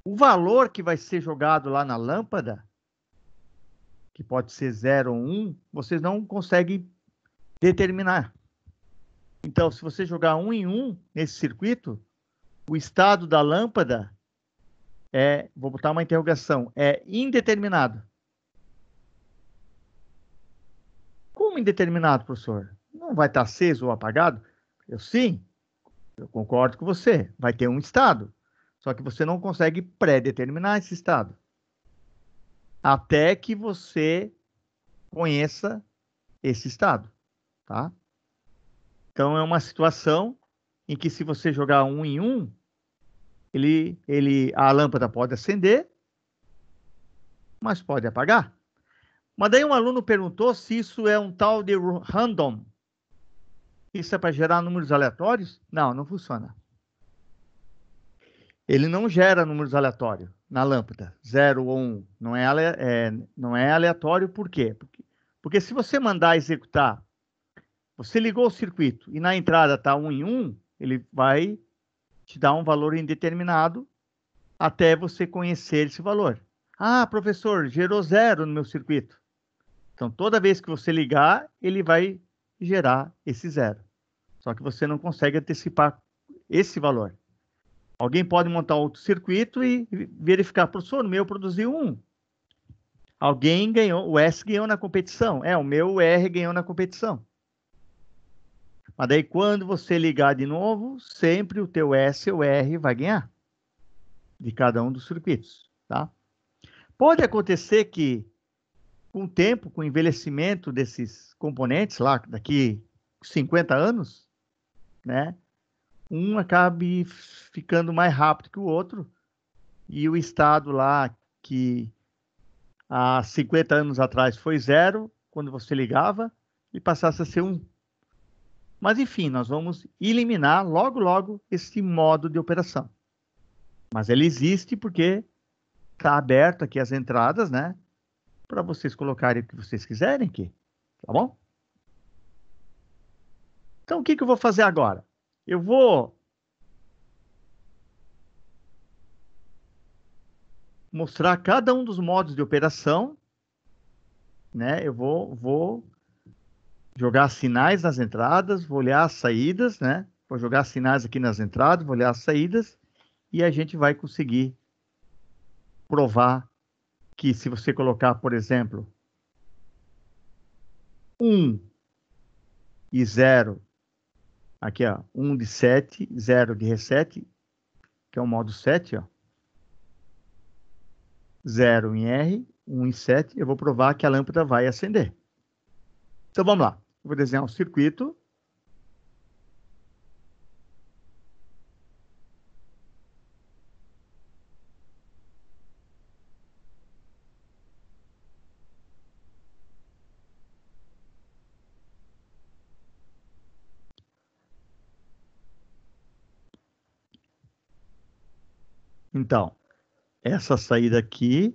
o valor que vai ser jogado lá na lâmpada, que pode ser 0 ou 1, um, vocês não conseguem determinar. Então, se você jogar um em um nesse circuito, o estado da lâmpada é, vou botar uma interrogação, é indeterminado. Como indeterminado, professor? Não vai estar aceso ou apagado? Eu sim, eu concordo com você. Vai ter um estado, só que você não consegue pré-determinar esse estado até que você conheça esse estado, tá? Então é uma situação em que se você jogar um em um, ele, ele, a lâmpada pode acender, mas pode apagar. Mas daí um aluno perguntou se isso é um tal de random. Isso é para gerar números aleatórios? Não, não funciona. Ele não gera números aleatórios na lâmpada, 0 ou 1. Um. Não é, é, não é aleatório por quê? Porque, porque se você mandar executar você ligou o circuito e na entrada está um em um, ele vai te dar um valor indeterminado até você conhecer esse valor. Ah, professor, gerou zero no meu circuito. Então, toda vez que você ligar, ele vai gerar esse zero. Só que você não consegue antecipar esse valor. Alguém pode montar outro circuito e verificar, professor, o meu produziu um. Alguém ganhou, o S ganhou na competição. É, o meu R ganhou na competição. Mas daí quando você ligar de novo, sempre o teu S ou R vai ganhar de cada um dos circuitos, tá? Pode acontecer que com o tempo, com o envelhecimento desses componentes lá, daqui 50 anos, né? Um acabe ficando mais rápido que o outro e o estado lá que há 50 anos atrás foi zero quando você ligava e passasse a ser um mas enfim, nós vamos eliminar logo logo esse modo de operação. Mas ele existe porque está aberto aqui as entradas, né? Para vocês colocarem o que vocês quiserem aqui, tá bom? Então o que, que eu vou fazer agora? Eu vou mostrar cada um dos modos de operação, né? Eu vou, vou jogar sinais nas entradas, vou olhar as saídas, né? Vou jogar sinais aqui nas entradas, vou olhar as saídas e a gente vai conseguir provar que se você colocar, por exemplo, 1 e 0, aqui ó, 1 de 7, 0 de reset, que é o modo 7, ó. 0 em R, 1 em 7, eu vou provar que a lâmpada vai acender. Então vamos lá vou desenhar um circuito. Então, essa saída aqui,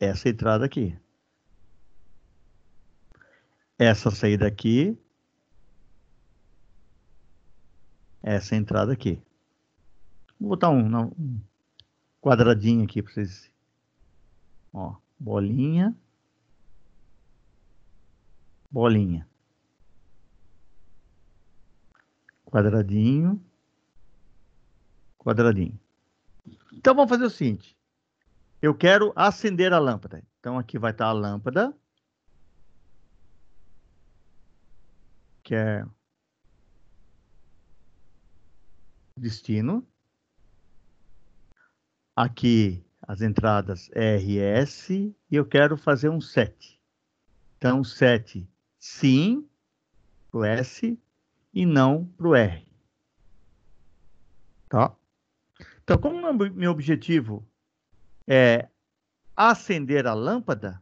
essa entrada aqui essa saída aqui, essa entrada aqui. Vou botar um, um quadradinho aqui para vocês. Ó, bolinha, bolinha, quadradinho, quadradinho. Então vamos fazer o seguinte. Eu quero acender a lâmpada. Então aqui vai estar a lâmpada. que é destino. Aqui as entradas RS e eu quero fazer um set. Então, set sim para o S e não para o R. Tá? Então, como meu objetivo é acender a lâmpada,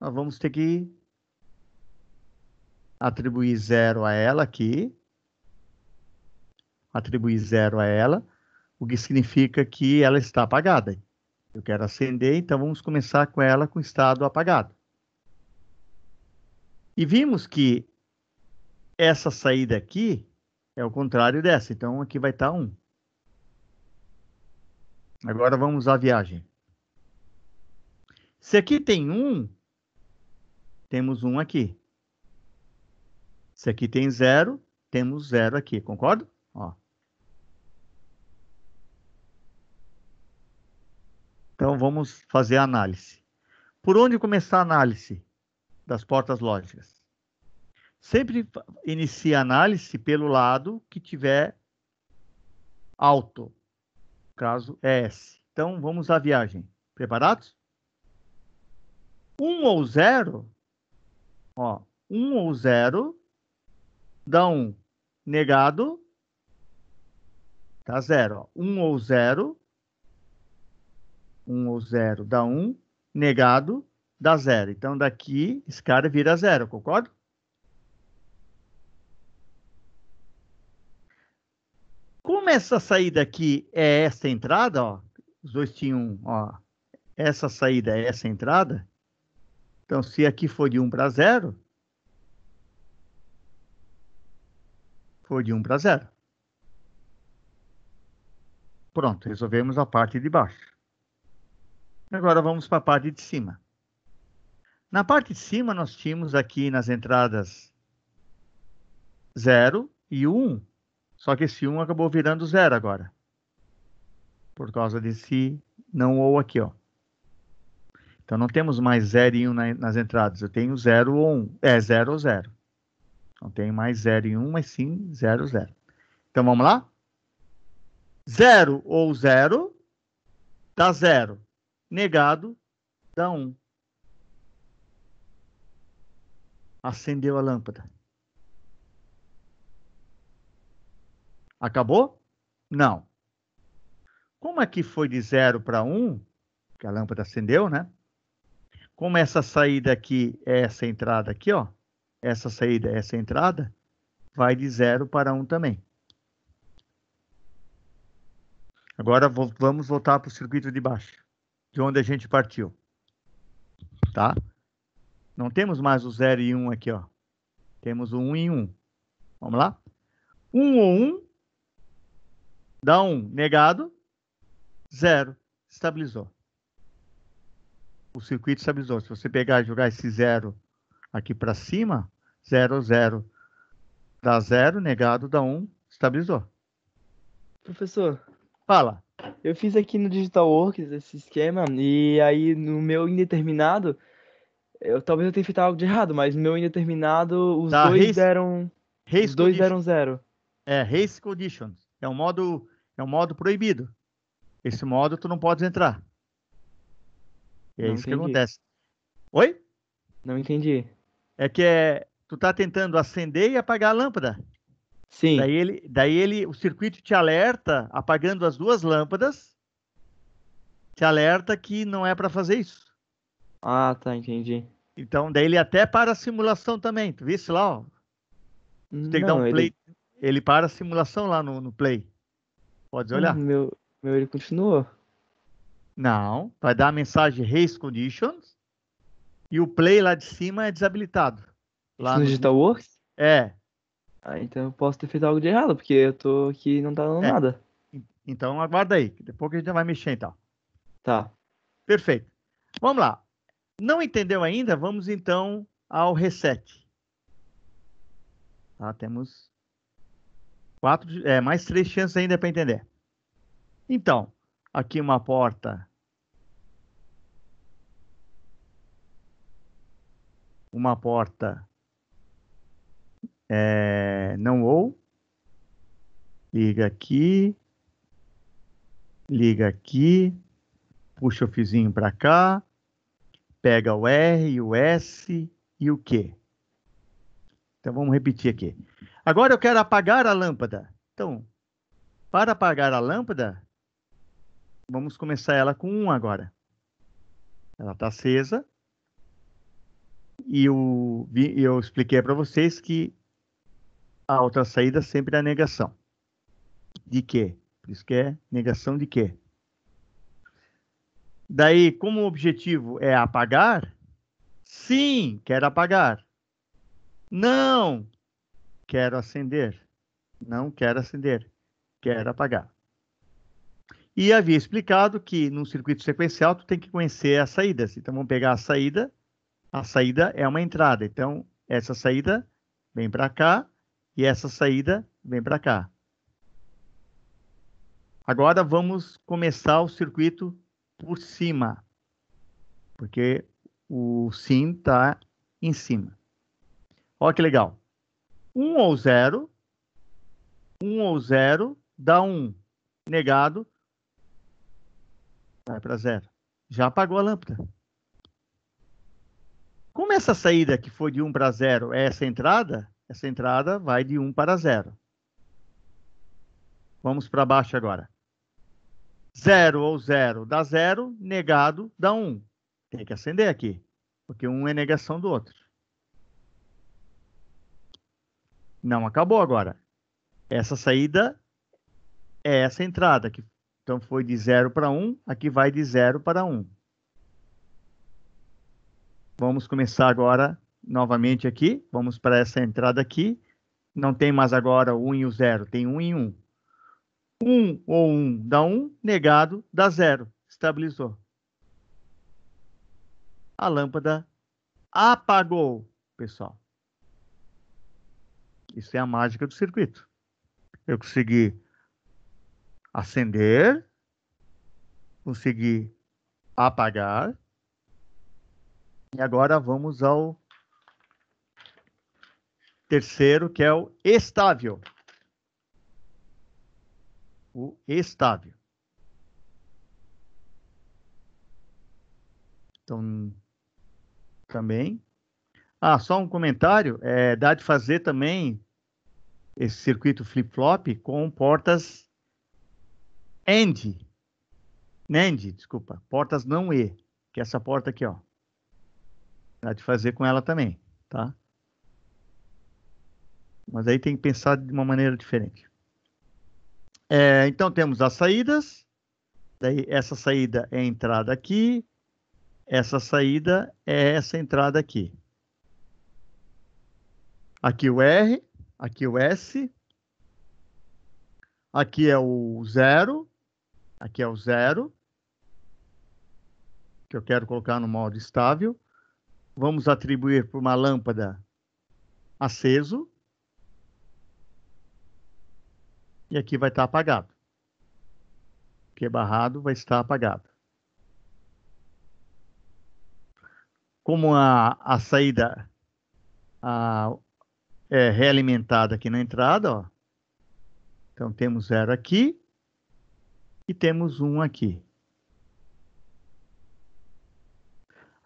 nós vamos ter que atribuir zero a ela aqui. Atribuir zero a ela, o que significa que ela está apagada. Eu quero acender, então vamos começar com ela com estado apagado. E vimos que essa saída aqui é o contrário dessa, então aqui vai estar tá 1. Um. Agora vamos à viagem. Se aqui tem 1, um, temos 1 um aqui. Se aqui tem zero, temos zero aqui, concordo? Ó. Então vamos fazer a análise. Por onde começar a análise das portas lógicas? Sempre inicie a análise pelo lado que tiver alto, caso é S. Então vamos à viagem. Preparados? 1 um ou 0, 1 um ou 0 dá um negado, dá zero. Ó. Um ou zero, um ou zero dá um, negado dá zero. Então daqui esse cara vira zero, concordo? Como essa saída aqui é essa entrada, ó, os dois tinham, ó, essa saída é essa entrada. Então, se aqui for de 1 para 0, foi de 1 para 0. Pronto, resolvemos a parte de baixo. Agora vamos para a parte de cima. Na parte de cima, nós tínhamos aqui nas entradas 0 e 1. Um, só que esse 1 um acabou virando 0 agora. Por causa desse não ou aqui, ó. Então não temos mais 0 e 1 um nas entradas. Eu tenho 0 ou 1. Um. É 0 ou 0. Não tem mais 0 e 1, um, mas sim 0, 0. Então vamos lá? 0 ou 0 dá 0. Negado dá 1. Um. Acendeu a lâmpada. Acabou? Não. Como aqui foi de 0 para 1, que a lâmpada acendeu, né? Como essa saída aqui é essa entrada aqui, ó essa saída, essa entrada, vai de 0 para 1 um também. Agora vamos voltar para o circuito de baixo, de onde a gente partiu. Tá? Não temos mais o 0 e 1 um aqui, ó. Temos o 1 um e 1. Um. Vamos lá? 1 um ou 1 um, dá 1 um, negado, 0 estabilizou. O circuito estabilizou. Se você pegar e jogar esse 0 aqui para cima, 0, 0. Dá 0, negado, dá 1, um, estabilizou. Professor. Fala. Eu fiz aqui no Digital Works esse esquema, e aí no meu indeterminado, eu, talvez eu tenha feito algo de errado, mas no meu indeterminado, os tá, dois race, deram. Race os dois deram zero. É, race conditions. É um modo, é um modo proibido. Esse é. modo tu não pode entrar. E é não isso entendi. que acontece. Oi? Não entendi é que é, tu tá tentando acender e apagar a lâmpada. Sim. Daí ele, daí ele, o circuito te alerta, apagando as duas lâmpadas, te alerta que não é para fazer isso. Ah, tá, entendi. Então, daí ele até para a simulação também. Tu visse lá, ó. Tu tem que dar um play. Ele... ele para a simulação lá no, no play. Pode olhar. Hum, meu, meu, ele continuou. Não, vai dar a mensagem race conditions. E o play lá de cima é desabilitado. Lá Isso no, Digital Works? É. Ah, então eu posso ter feito algo de errado, porque eu tô aqui e não tá dando é. nada. Então aguarda aí, depois que a gente vai mexer então. Tá. Perfeito. Vamos lá. Não entendeu ainda? Vamos então ao reset. Tá, temos quatro, é, mais três chances ainda para entender. Então, aqui uma porta uma porta é, não ou, liga aqui, liga aqui, puxa o fiozinho para cá, pega o R, o S e o Q. Então vamos repetir aqui. Agora eu quero apagar a lâmpada. Então, para apagar a lâmpada, vamos começar ela com 1 agora. Ela está acesa, e eu, eu expliquei para vocês que a outra saída sempre é a negação. De quê? Por isso que é negação de quê? Daí, como o objetivo é apagar, sim, quero apagar. Não, quero acender. Não quero acender, quero apagar. E havia explicado que no circuito sequencial tu tem que conhecer as saídas. Então vamos pegar a saída a saída é uma entrada. Então, essa saída vem para cá e essa saída vem para cá. Agora vamos começar o circuito por cima, porque o sim está em cima. Olha que legal. 1 ou 0, 1 ou 0 dá 1. Um. Negado, vai para 0. Já apagou a lâmpada essa saída que foi de 1 para 0 é essa entrada, essa entrada vai de 1 para 0. Vamos para baixo agora. 0 ou 0 dá 0, negado dá 1. Tem que acender aqui, porque 1 é negação do outro. Não acabou agora. Essa saída é essa entrada. Que, então foi de 0 para 1, aqui vai de 0 para 1. Vamos começar agora novamente aqui. Vamos para essa entrada aqui. Não tem mais agora o 1 e o 0, tem 1 e 1. 1 ou 1 dá 1, negado dá 0. Estabilizou. A lâmpada apagou, pessoal. Isso é a mágica do circuito. Eu consegui acender, consegui apagar e agora vamos ao terceiro, que é o estável. O estável. Então, também. Ah, só um comentário. É, dá de fazer também esse circuito flip-flop com portas AND. NAND, desculpa. Portas não E. Que é essa porta aqui, ó. Há de fazer com ela também, tá? Mas aí tem que pensar de uma maneira diferente. É, então temos as saídas. Daí essa saída é a entrada aqui. Essa saída é essa entrada aqui. Aqui o R, aqui o S. Aqui é o zero. Aqui é o zero. Que eu quero colocar no modo estável vamos atribuir para uma lâmpada aceso. E aqui vai estar apagado. Que é barrado, vai estar apagado. Como a, a saída a, é realimentada aqui na entrada, ó. Então temos zero aqui e temos um aqui.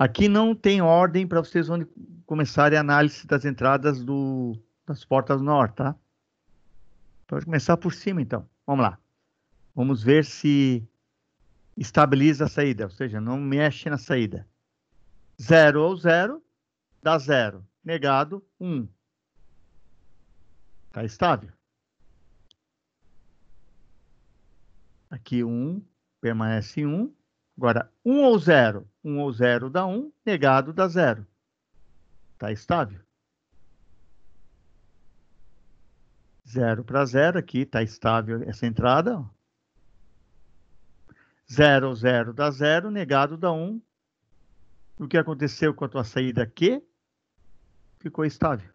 Aqui não tem ordem para vocês onde começarem a análise das entradas do, das portas norte, tá? Pode começar por cima, então. Vamos lá. Vamos ver se estabiliza a saída, ou seja, não mexe na saída. Zero ou zero, dá zero. Negado, um. Está estável. Aqui um, permanece um. Agora, um ou zero, 1 ou 0 dá 1, negado dá 0. Está estável. 0 para 0 aqui, está estável essa entrada. 0 ou 0 dá 0, negado dá 1. O que aconteceu com a tua saída aqui? Ficou estável.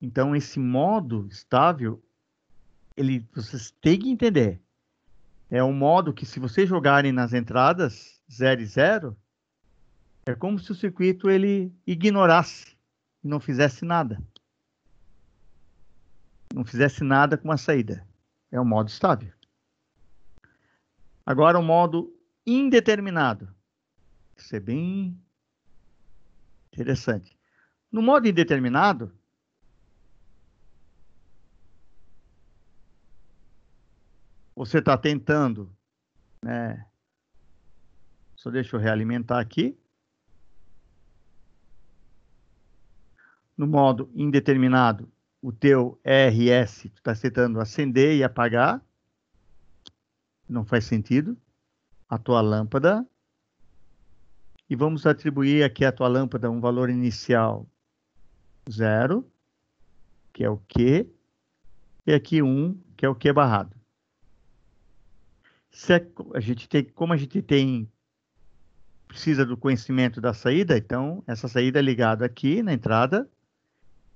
Então, esse modo estável, ele, vocês têm que entender é um modo que se vocês jogarem nas entradas 0 e 0, é como se o circuito ele ignorasse e não fizesse nada. Não fizesse nada com a saída. É um modo estável. Agora o um modo indeterminado. Isso é bem interessante. No modo indeterminado, você está tentando, né? Só deixa eu realimentar aqui. No modo indeterminado, o teu RS, está tentando acender e apagar. Não faz sentido. A tua lâmpada. E vamos atribuir aqui à tua lâmpada um valor inicial zero, que é o Q, e aqui um, que é o Q barrado. Se é a gente tem, como a gente tem precisa do conhecimento da saída, então essa saída é ligada aqui na entrada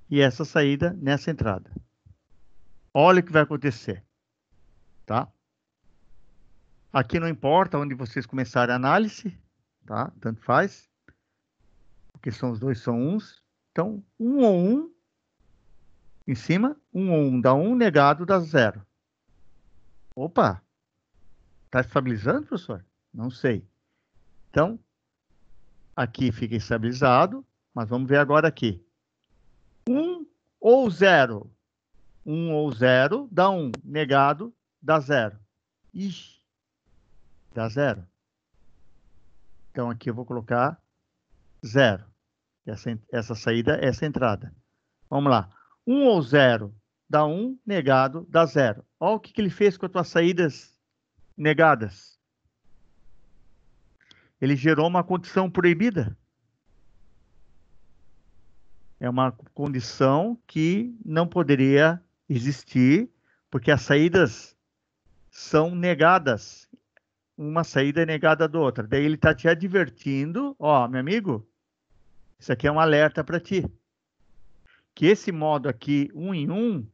e essa saída nessa entrada. Olha o que vai acontecer, tá? Aqui não importa onde vocês começarem a análise, tá? Tanto faz, porque são os dois são uns. Então, um ou um em cima, um ou um dá um negado dá zero. Opa, Está estabilizando, professor? Não sei. Então, aqui fica estabilizado, mas vamos ver agora aqui. 1 um ou 0. 1 um ou 0 dá 1. Um, negado dá 0. Ixi, dá 0. Então, aqui eu vou colocar 0. Essa, essa saída, é essa entrada. Vamos lá. 1 um ou 0 dá 1, um, negado dá 0. Olha o que, que ele fez com as tuas saídas negadas. Ele gerou uma condição proibida. É uma condição que não poderia existir, porque as saídas são negadas. Uma saída é negada da outra. Daí ele está te advertindo: ó, meu amigo, isso aqui é um alerta para ti. Que esse modo aqui, um em um,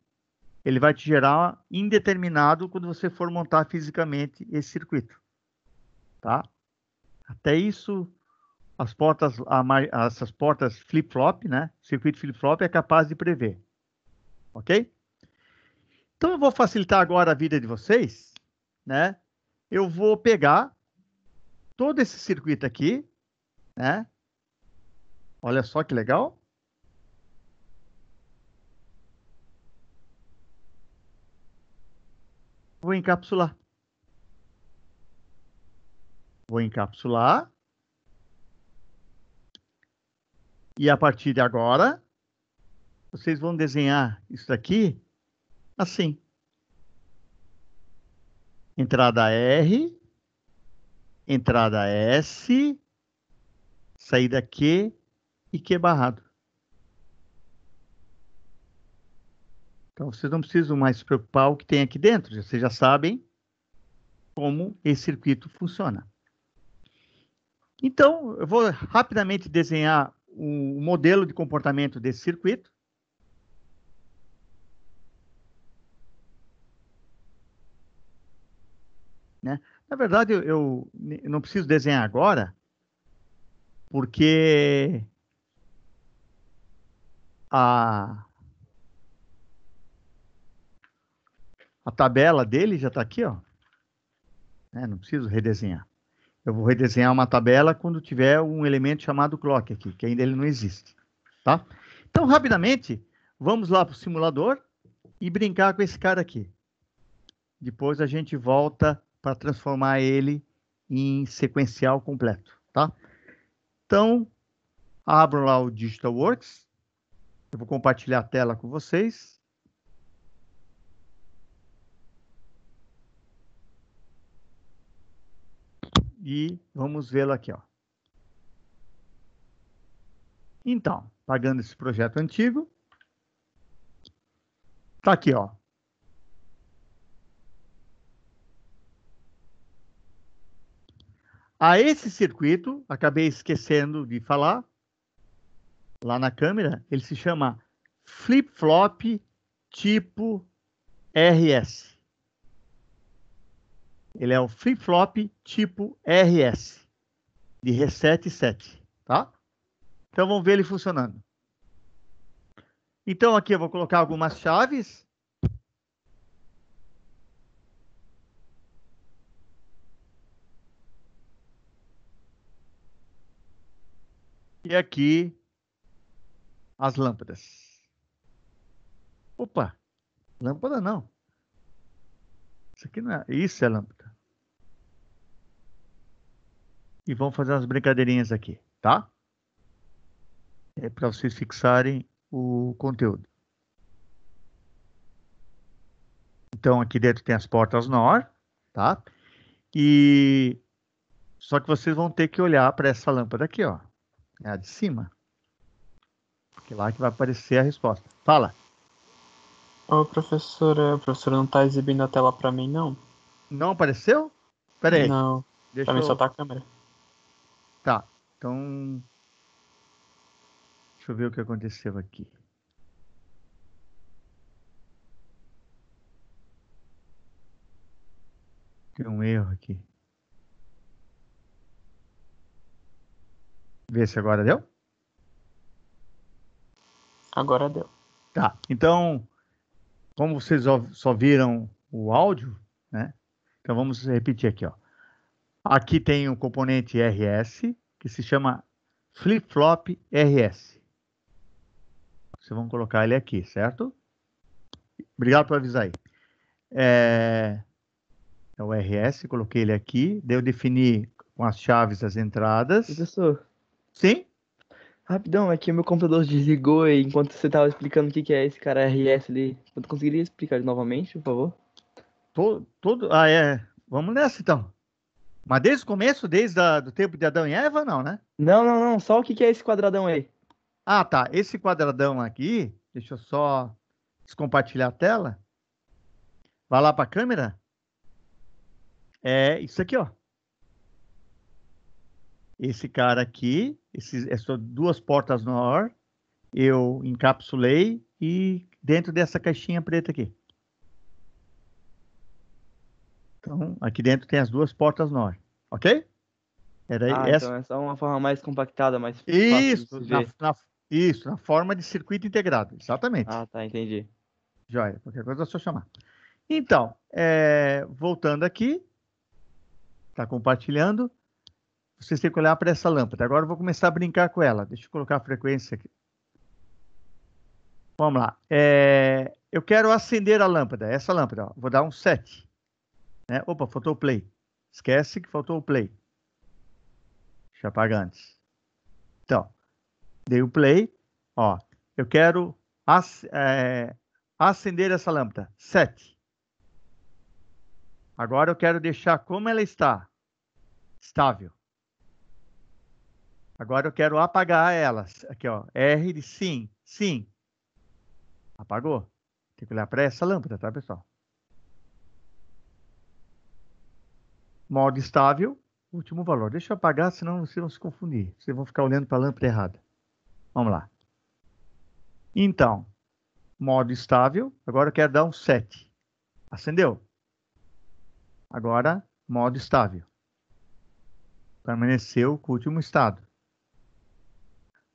ele vai te gerar indeterminado quando você for montar fisicamente esse circuito. Tá? Até isso, as portas, a, essas portas flip-flop, né? Circuito flip-flop é capaz de prever. Ok? Então eu vou facilitar agora a vida de vocês, né? Eu vou pegar todo esse circuito aqui, né? Olha só que legal. Vou encapsular. Vou encapsular. E a partir de agora, vocês vão desenhar isso aqui assim. Entrada R, entrada S, saída Q e Q barrado. Então vocês não precisam mais se preocupar o que tem aqui dentro, vocês já sabem como esse circuito funciona. Então, eu vou rapidamente desenhar o modelo de comportamento desse circuito. Né? Na verdade, eu, eu não preciso desenhar agora, porque a, A tabela dele já está aqui, ó. É, não preciso redesenhar. Eu vou redesenhar uma tabela quando tiver um elemento chamado clock aqui, que ainda ele não existe. Tá? Então, rapidamente, vamos lá para o simulador e brincar com esse cara aqui. Depois a gente volta para transformar ele em sequencial completo. Tá? Então, abro lá o Digital Works. Eu vou compartilhar a tela com vocês. E vamos vê-lo aqui. Ó. Então, pagando esse projeto antigo. Está aqui, ó. A esse circuito, acabei esquecendo de falar, lá na câmera, ele se chama flip-flop tipo RS. Ele é um flip-flop tipo RS, de reset e set, tá? Então vamos ver ele funcionando. Então aqui eu vou colocar algumas chaves. E aqui as lâmpadas. Opa, lâmpada não. Isso aqui não é. Isso é lâmpada e vamos fazer umas brincadeirinhas aqui, tá? É para vocês fixarem o conteúdo. Então aqui dentro tem as portas NOR, tá? E só que vocês vão ter que olhar para essa lâmpada aqui, ó, é a de cima. Que é lá que vai aparecer a resposta. Fala. Ô, professora, o professor não está exibindo a tela para mim, não? Não apareceu? Pera aí. Não. Deixa pra mim eu... só tá a câmera. Tá, então. Deixa eu ver o que aconteceu aqui. Tem um erro aqui. Vê se agora deu? Agora deu. Tá, então, como vocês só viram o áudio, né? Então vamos repetir aqui, ó. Aqui tem um componente RS que se chama flip-flop RS. Vocês vão colocar ele aqui, certo? Obrigado por avisar aí. É, é o RS, coloquei ele aqui. Deu definir com as chaves as entradas. Professor. Sim? Rapidão, é que meu computador desligou e enquanto você estava explicando o que, que é esse cara RS ali, Você conseguiria explicar novamente, por favor? Todo, todo, ah, é. Vamos nessa então. Mas desde o começo, desde a, do tempo de Adão e Eva, não, né? Não, não, não. Só o que, que é esse quadradão aí? Ah, tá. Esse quadradão aqui, deixa eu só descompartilhar a tela. Vai lá para a câmera. É isso aqui, ó. Esse cara aqui, esses, essas duas portas no ar, eu encapsulei e dentro dessa caixinha preta aqui. Então, aqui dentro tem as duas portas norte, ok? Era ah, essa... então é só uma forma mais compactada, mais isso, na, na, isso, na forma de circuito integrado, exatamente. Ah, tá, entendi. Joia, qualquer coisa é só chamar. Então, é, voltando aqui, está compartilhando, vocês têm que olhar para essa lâmpada. Agora eu vou começar a brincar com ela. Deixa eu colocar a frequência aqui. Vamos lá. É, eu quero acender a lâmpada, essa lâmpada. Ó. Vou dar um set. Né? Opa, faltou o play. Esquece que faltou o play. Deixa eu apagar antes. Então, dei o play. Ó, eu quero ac é, acender essa lâmpada. Sete. Agora eu quero deixar como ela está. Estável. Agora eu quero apagar elas. Aqui, ó. R de sim, sim. Apagou. Tem que olhar para essa lâmpada, tá, pessoal? Modo estável, último valor. Deixa eu apagar, senão vocês vão se confundir. Vocês vão ficar olhando para a lâmpada errada. Vamos lá. Então, modo estável. Agora eu quero dar um set. Acendeu. Agora, modo estável. Permaneceu com o último estado.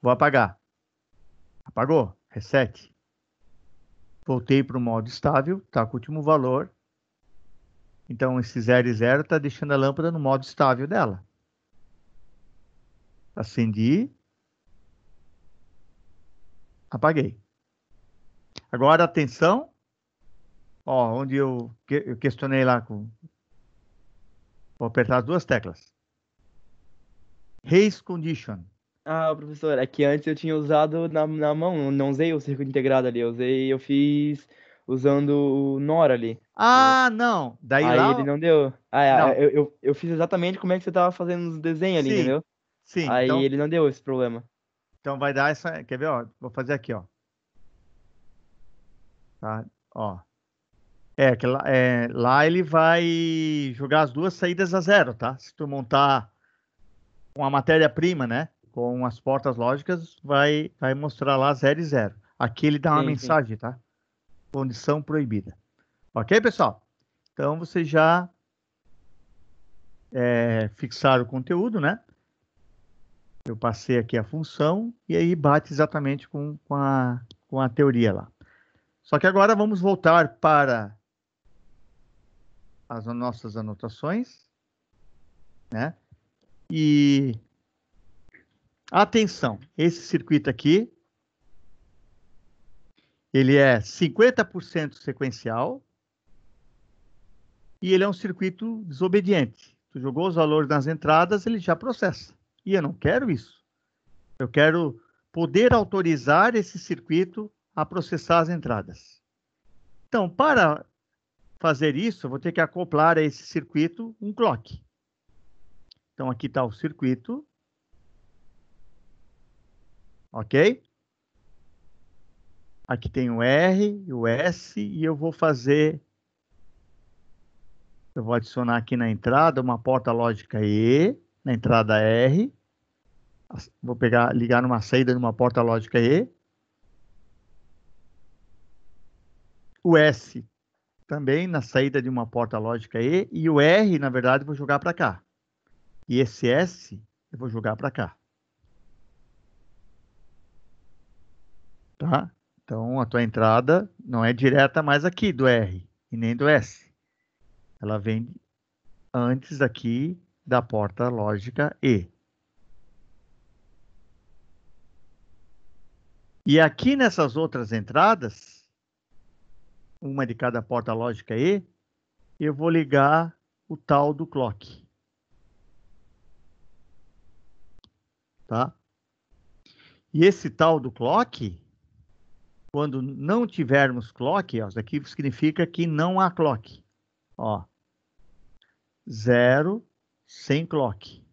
Vou apagar. Apagou. Reset. É Voltei para o modo estável. Está com o último valor. Então esse zero e zero está deixando a lâmpada no modo estável dela. Acendi. Apaguei. Agora atenção. Ó, onde eu, que, eu questionei lá com. Vou apertar as duas teclas. Race condition. Ah, professor, é que antes eu tinha usado na, na mão, não usei o circuito integrado ali, eu usei, eu fiz usando o Nora ali. Ah, não. Daí Aí lá... ele não deu. Ah, é, não. Eu, eu, eu, fiz exatamente como é que você tava fazendo os desenhos ali, Sim. entendeu? Sim. Aí então... ele não deu esse problema. Então vai dar essa. Quer ver? Ó, vou fazer aqui, ó. Tá? Ó. É, que lá, é, lá ele vai jogar as duas saídas a zero, tá? Se tu montar uma matéria-prima, né? Com as portas lógicas, vai, vai mostrar lá zero e zero. Aqui ele dá uma sim, mensagem, sim. tá? condição proibida. Ok, pessoal? Então, vocês já é, fixaram o conteúdo, né? Eu passei aqui a função e aí bate exatamente com, com, a, com a teoria lá. Só que agora vamos voltar para as nossas anotações, né? E atenção, esse circuito aqui ele é 50% sequencial e ele é um circuito desobediente. Tu jogou os valores nas entradas, ele já processa. E eu não quero isso. Eu quero poder autorizar esse circuito a processar as entradas. Então, para fazer isso, eu vou ter que acoplar a esse circuito um clock. Então, aqui está o circuito. Ok? Aqui tem o R, o S e eu vou fazer. Eu vou adicionar aqui na entrada uma porta lógica E, na entrada R. Vou pegar, ligar numa saída numa porta lógica E. O S também na saída de uma porta lógica E. E o R, na verdade, vou jogar para cá. E esse S eu vou jogar para cá. Tá? Então, a tua entrada não é direta mais aqui do R e nem do S. Ela vem antes aqui da porta lógica E. E aqui nessas outras entradas, uma de cada porta lógica E, eu vou ligar o tal do clock. Tá? E esse tal do clock, quando não tivermos clock, ó, isso aqui significa que não há clock. Ó, zero sem clock.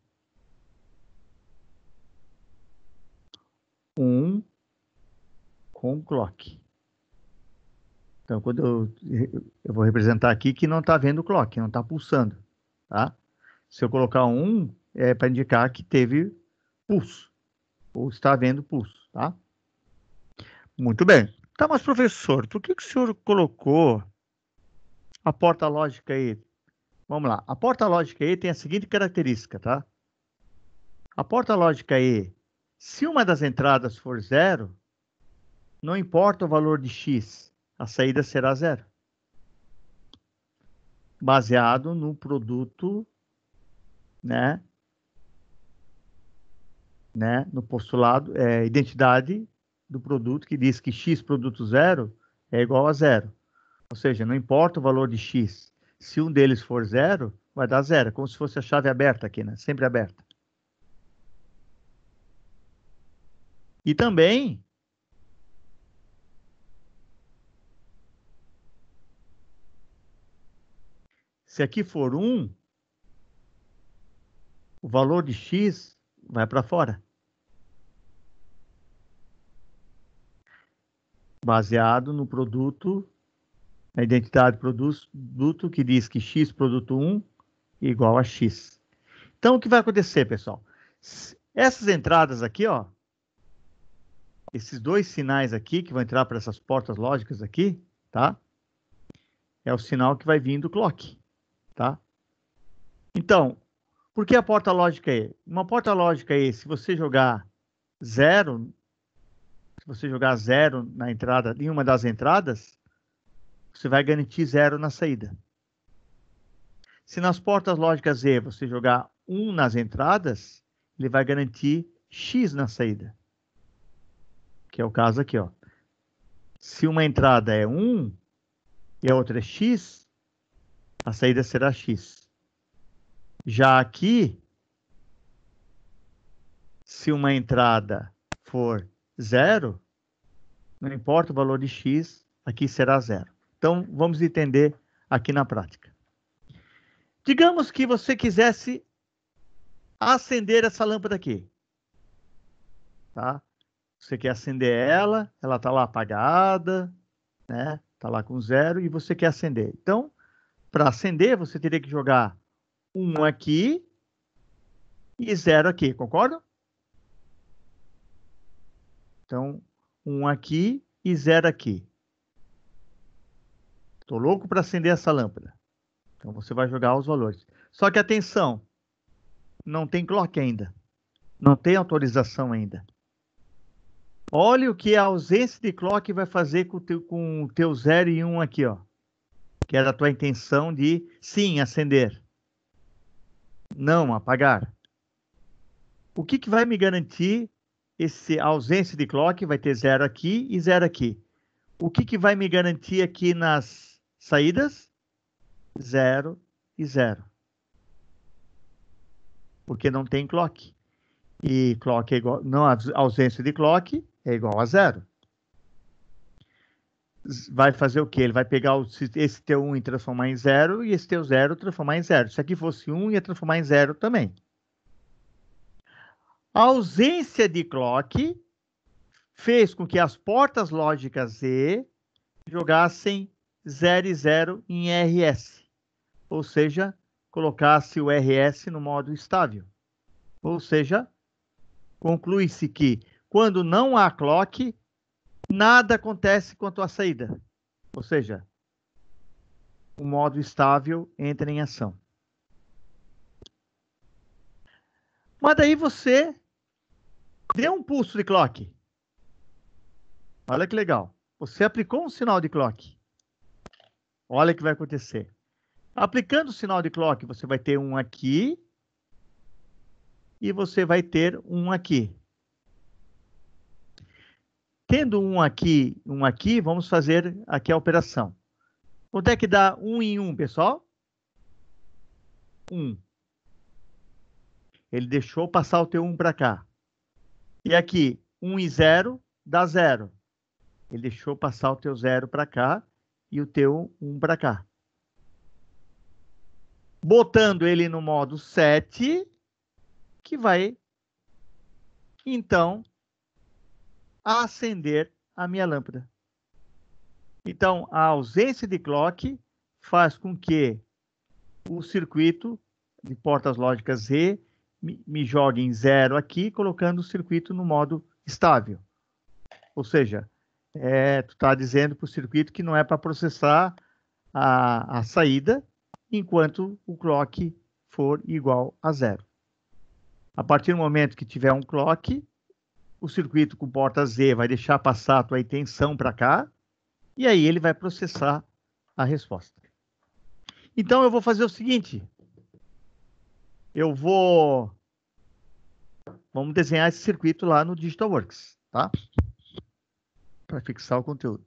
Um com clock. Então, quando eu, eu vou representar aqui que não está vendo clock, não está pulsando. Tá? Se eu colocar um, é para indicar que teve pulso, ou está vendo pulso. Tá? Muito bem. Tá, mas professor, por que, que o senhor colocou a porta lógica aí? Vamos lá. A porta lógica aí tem a seguinte característica, tá? A porta lógica aí, se uma das entradas for zero, não importa o valor de x, a saída será zero. Baseado no produto, né? Né? No postulado, é, identidade do produto que diz que X produto zero é igual a zero. Ou seja, não importa o valor de X, se um deles for zero, vai dar zero, é como se fosse a chave aberta aqui, né? Sempre aberta. E também se aqui for um, o valor de x vai para fora. baseado no produto, na identidade do produto que diz que X produto 1 é igual a X. Então, o que vai acontecer, pessoal? Essas entradas aqui, ó, esses dois sinais aqui que vão entrar para essas portas lógicas aqui, tá? É o sinal que vai vir do clock, tá? Então, por que a porta lógica é? Uma porta lógica é se você jogar zero se você jogar zero na entrada, em uma das entradas, você vai garantir zero na saída. Se nas portas lógicas E você jogar 1 um nas entradas, ele vai garantir X na saída. Que é o caso aqui, ó. Se uma entrada é 1 um, e a outra é X, a saída será X. Já aqui, se uma entrada for zero, não importa o valor de x, aqui será zero. Então, vamos entender aqui na prática. Digamos que você quisesse acender essa lâmpada aqui. Tá? Você quer acender ela, ela está lá apagada, né? Está lá com zero e você quer acender. Então, para acender, você teria que jogar um aqui e zero aqui, concordam? Então, um aqui e zero aqui. Estou louco para acender essa lâmpada. Então você vai jogar os valores. Só que atenção, não tem clock ainda. Não tem autorização ainda. Olha o que a ausência de clock vai fazer com o teu, com o teu 0 e 1 um aqui, ó. Que era a tua intenção de sim acender. Não apagar. O que, que vai me garantir esse ausência de clock vai ter zero aqui e zero aqui. O que, que vai me garantir aqui nas saídas? Zero e zero. Porque não tem clock. E clock é igual, não, ausência de clock é igual a zero. Vai fazer o que? Ele vai pegar esse t 1 e transformar em zero, e esse T0 transformar em zero. Se aqui fosse 1, um, ia transformar em zero também. A ausência de clock fez com que as portas lógicas E jogassem 0 e 0 em RS, ou seja, colocasse o RS no modo estável. Ou seja, conclui-se que quando não há clock, nada acontece quanto à saída. Ou seja, o modo estável entra em ação. Mas daí você dê um pulso de clock. Olha que legal. Você aplicou um sinal de clock. Olha o que vai acontecer. Aplicando o sinal de clock, você vai ter um aqui e você vai ter um aqui. Tendo um aqui, um aqui, vamos fazer aqui a operação. Quanto é que dá um em um, pessoal? Um. Ele deixou passar o T1 para cá. E aqui, 1 e 0 dá 0. Ele deixou passar o teu 0 para cá e o teu 1 para cá. Botando ele no modo 7, que vai, então, acender a minha lâmpada. Então, a ausência de clock faz com que o circuito de portas lógicas Z me jogue em zero aqui, colocando o circuito no modo estável. Ou seja, é, tu está dizendo para o circuito que não é para processar a, a saída enquanto o clock for igual a zero. A partir do momento que tiver um clock, o circuito com porta Z vai deixar passar a tua intenção para cá e aí ele vai processar a resposta. Então eu vou fazer o seguinte, eu vou. Vamos desenhar esse circuito lá no Digital Works, tá? Para fixar o conteúdo.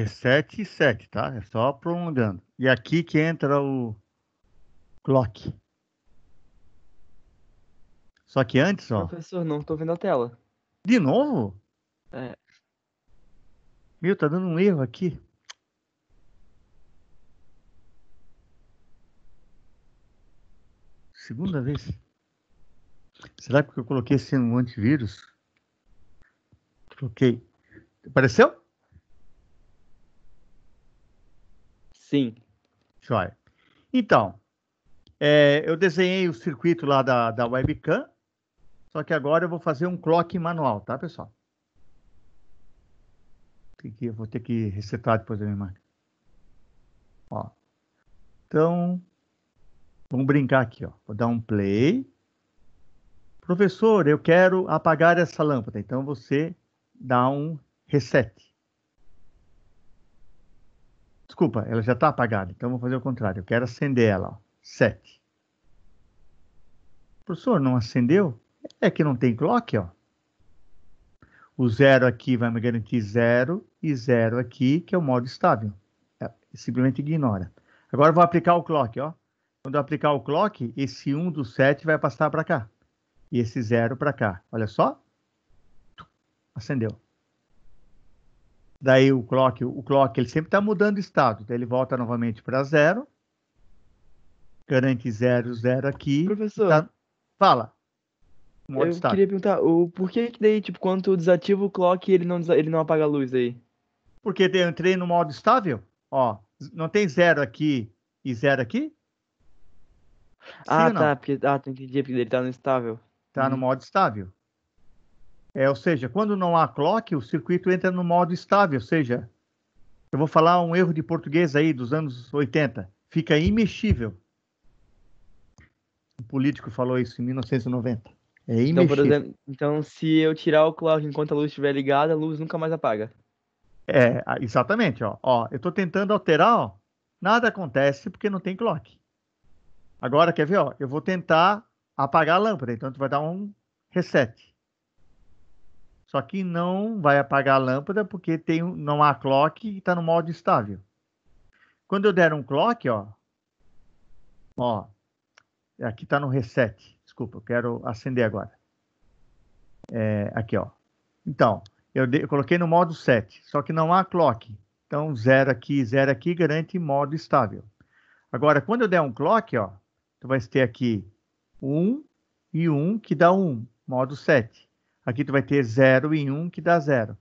É 7 e 7, tá? É só prolongando. E aqui que entra o clock. Só que antes, ó. Professor, não tô vendo a tela. De novo? É. Meu, tá dando um erro aqui. Segunda vez. Será que eu coloquei sem um antivírus? Coloquei. Apareceu? Sim. Joia. Então, é, eu desenhei o circuito lá da, da webcam, só que agora eu vou fazer um clock manual, tá, pessoal? Eu vou ter que resetar depois da minha máquina. Ó. Então, vamos brincar aqui, ó. Vou dar um play. Professor, eu quero apagar essa lâmpada. Então, você dá um reset. Desculpa, ela já está apagada, então vou fazer o contrário. Eu quero acender ela. Ó. Professor, não acendeu? É que não tem clock, ó. O zero aqui vai me garantir zero e zero aqui, que é o modo estável. É, simplesmente ignora. Agora vou aplicar o clock, ó. Quando eu aplicar o clock, esse 1 um do 7 vai passar para cá. E esse zero para cá. Olha só. Acendeu. Daí o clock, o clock ele sempre está mudando de estado. Daí ele volta novamente para zero. Garante zero, zero aqui. Professor. Tá... Fala. Um eu estado. queria perguntar, o, por que que daí, tipo, quando tu desativa o clock, ele não, ele não apaga a luz aí? Porque eu entrei no modo estável. Ó, não tem zero aqui e zero aqui? ah, tá. Porque, ah, entendi, é porque ele tá no estável. Tá hum. no modo estável. É, ou seja, quando não há clock, o circuito entra no modo estável, ou seja, eu vou falar um erro de português aí dos anos 80, fica imexível. O político falou isso em 1990. É imexível. Então, por exemplo, então se eu tirar o clock enquanto a luz estiver ligada, a luz nunca mais apaga. É, exatamente, ó. ó eu estou tentando alterar, ó. Nada acontece porque não tem clock. Agora, quer ver, ó? Eu vou tentar apagar a lâmpada, então tu vai dar um reset. Só que não vai apagar a lâmpada porque tem, não há clock e está no modo estável. Quando eu der um clock, ó, ó, aqui está no reset. Desculpa, eu quero acender agora. É, aqui, ó. Então, eu, de, eu, coloquei no modo set. só que não há clock. Então, zero aqui, zero aqui garante modo estável. Agora, quando eu der um clock, ó, tu vai ter aqui 1 um e 1, um, que dá 1, um, modo 7. Aqui tu vai ter 0 e 1 um, que dá 0.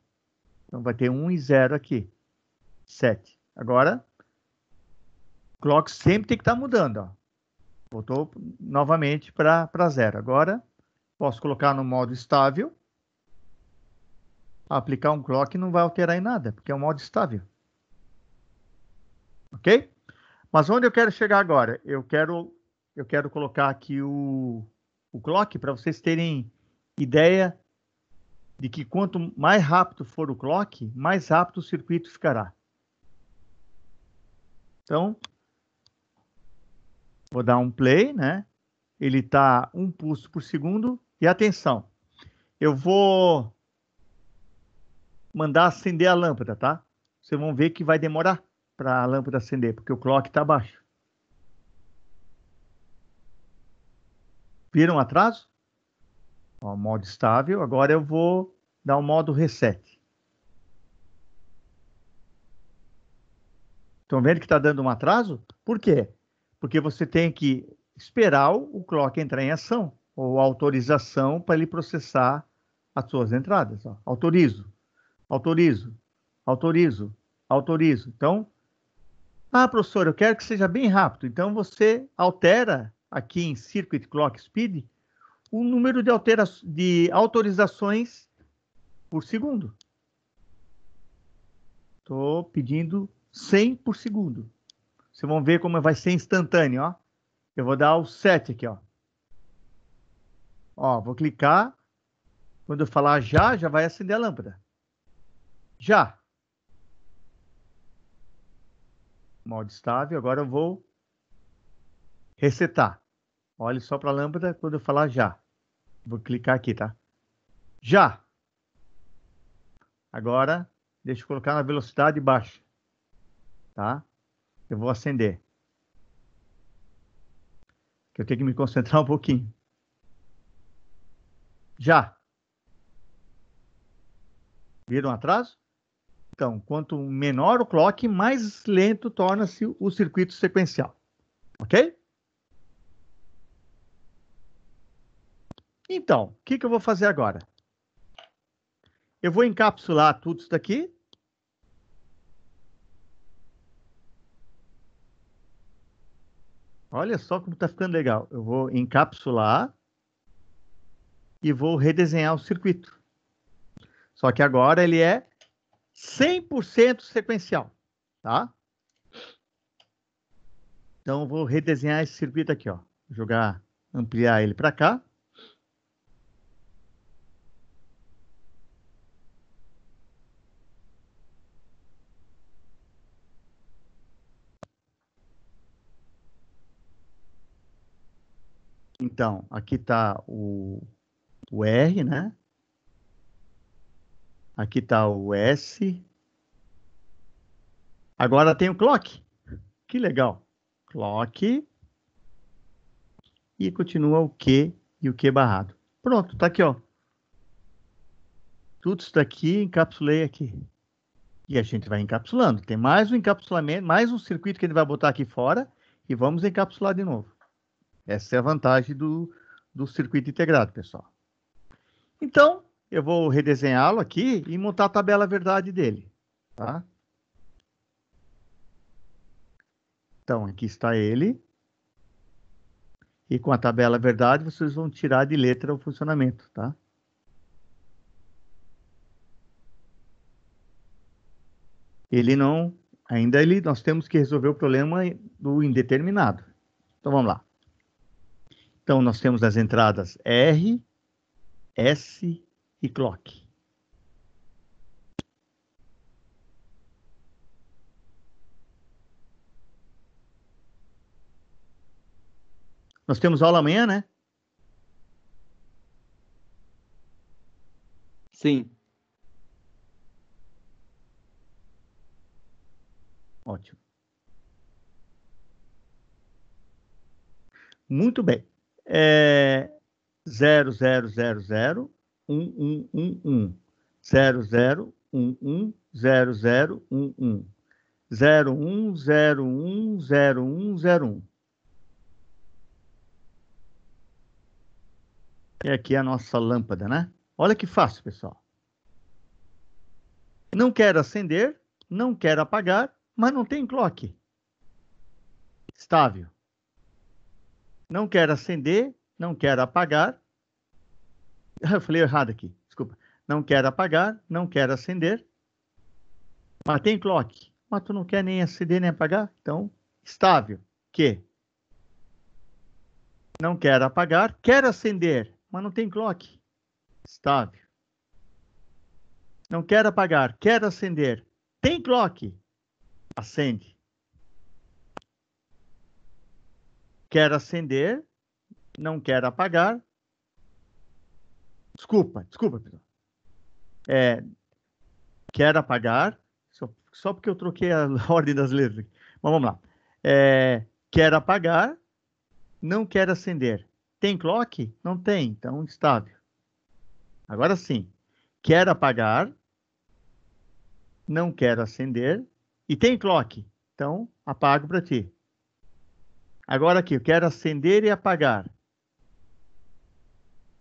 Então vai ter 1 um e 0 aqui. 7. Agora, o clock sempre tem que estar tá mudando. Ó. Voltou novamente para 0. Agora, posso colocar no modo estável. Aplicar um clock não vai alterar em nada, porque é um modo estável. Ok? Mas onde eu quero chegar agora? Eu quero, eu quero colocar aqui o, o clock para vocês terem ideia de que quanto mais rápido for o clock, mais rápido o circuito ficará. Então, vou dar um play, né? Ele está um pulso por segundo. E atenção, eu vou mandar acender a lâmpada, tá? Vocês vão ver que vai demorar para a lâmpada acender, porque o clock está baixo. Viram o atraso? Ó, modo estável. Agora eu vou dar o um modo reset. Estão vendo que está dando um atraso? Por quê? Porque você tem que esperar o clock entrar em ação, ou autorização para ele processar as suas entradas. Ó. Autorizo, autorizo, autorizo, autorizo. Então, ah, professor, eu quero que seja bem rápido. Então, você altera aqui em Circuit Clock Speed o número de, altera de autorizações por segundo. Estou pedindo 100 por segundo. Vocês vão ver como vai ser instantâneo, ó. Eu vou dar o 7 aqui, ó. Ó, vou clicar. Quando eu falar já, já vai acender a lâmpada. Já. modo estável. Agora eu vou resetar. Olhe só para a lâmpada quando eu falar já. Vou clicar aqui, tá? Já! Agora, deixa eu colocar na velocidade baixa. Tá? Eu vou acender. Eu tenho que me concentrar um pouquinho. Já! Viram atraso? Então, quanto menor o clock, mais lento torna-se o circuito sequencial. Ok? Então, o que, que eu vou fazer agora? Eu vou encapsular tudo isso daqui. Olha só como está ficando legal. Eu vou encapsular e vou redesenhar o circuito. Só que agora ele é 100% sequencial, tá? Então, eu vou redesenhar esse circuito aqui, ó. jogar, ampliar ele para cá. Então, aqui está o, o R, né? Aqui está o S. Agora tem o clock. Que legal. Clock. E continua o Q e o Q barrado. Pronto, está aqui, ó. Tudo isso daqui encapsulei aqui. E a gente vai encapsulando. Tem mais um encapsulamento, mais um circuito que ele vai botar aqui fora. E vamos encapsular de novo. Essa é a vantagem do, do circuito integrado, pessoal. Então, eu vou redesenhá-lo aqui e montar a tabela verdade dele. Tá? Então, aqui está ele. E com a tabela verdade, vocês vão tirar de letra o funcionamento, tá? Ele não... Ainda ele, nós temos que resolver o problema do indeterminado. Então, vamos lá. Então, nós temos as entradas R, S e clock. Nós temos aula amanhã, né? Sim. Ótimo. Muito bem é 0000 1111 0011 0011 01010101. É aqui a nossa lâmpada, né? Olha que fácil, pessoal. Não quero acender, não quero apagar, mas não tem clock. Estável não quer acender, não quer apagar. Eu falei errado aqui, desculpa. Não quer apagar, não quer acender. Mas tem clock. Mas tu não quer nem acender nem apagar? Então, estável. Que? Não quer apagar, quer acender, mas não tem clock. Estável. Não quer apagar, quer acender. Tem clock. Acende. quer acender, não quer apagar. Desculpa, desculpa, pessoal. É, quer apagar, só, só, porque eu troquei a ordem das letras. Mas vamos lá. É, quer apagar, não quer acender. Tem clock? Não tem, então estável. Agora sim. Quer apagar, não quer acender. E tem clock, então apago para ti. Agora aqui, eu quero acender e apagar.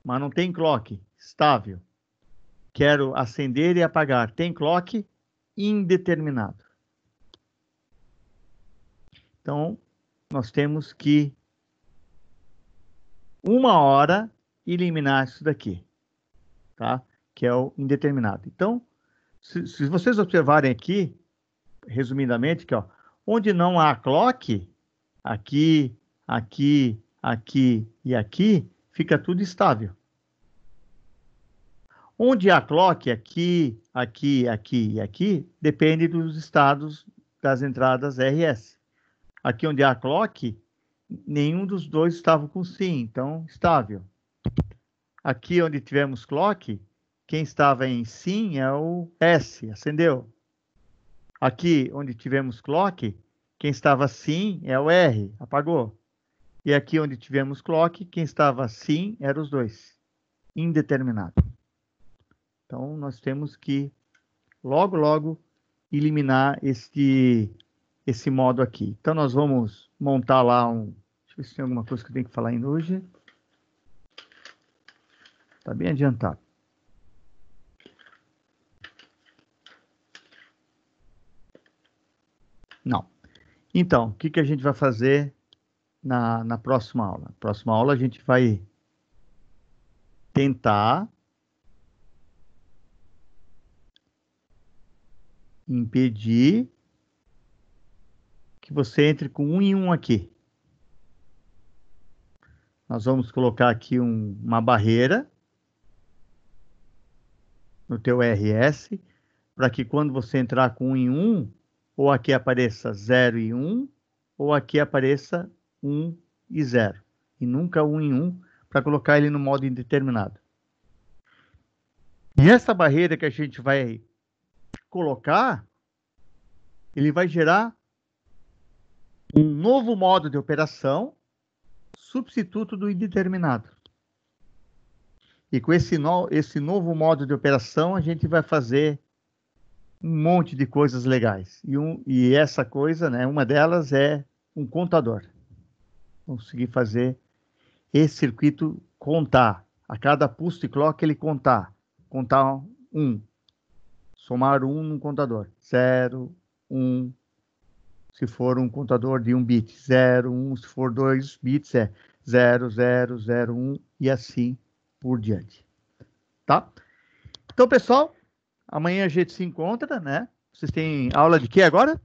Mas não tem clock estável. Quero acender e apagar. Tem clock indeterminado. Então, nós temos que uma hora eliminar isso daqui, tá? Que é o indeterminado. Então, se, se vocês observarem aqui, resumidamente, que ó, onde não há clock, aqui, aqui, aqui e aqui, fica tudo estável. Onde há clock aqui, aqui, aqui e aqui, depende dos estados das entradas RS. Aqui onde há clock, nenhum dos dois estava com sim, então estável. Aqui onde tivemos clock, quem estava em sim é o S, acendeu. Aqui onde tivemos clock, quem estava sim é o R, apagou. E aqui onde tivemos clock, quem estava sim eram os dois. Indeterminado. Então, nós temos que logo, logo eliminar este, esse modo aqui. Então, nós vamos montar lá um... Deixa eu ver se tem alguma coisa que eu tenho que falar ainda hoje. Está bem adiantado. Não. Então, o que, que a gente vai fazer na, na próxima aula? Na próxima aula a gente vai tentar impedir que você entre com um em um aqui. Nós vamos colocar aqui um, uma barreira no teu RS para que quando você entrar com um em um, ou aqui apareça 0 e 1, um, ou aqui apareça 1 um e 0. E nunca 1 um em 1 para colocar ele no modo indeterminado. E essa barreira que a gente vai colocar, ele vai gerar um novo modo de operação substituto do indeterminado. E com esse, no, esse novo modo de operação, a gente vai fazer um monte de coisas legais. E, um, e essa coisa, né, uma delas é um contador. Conseguir fazer esse circuito contar. A cada pulso e clock ele contar. Contar um. Somar um no contador. Zero, um. Se for um contador de um bit, zero, um. Se for dois bits, é zero, zero, zero, um. E assim por diante. Tá? Então, pessoal, Amanhã a gente se encontra, né? Vocês têm aula de quê agora?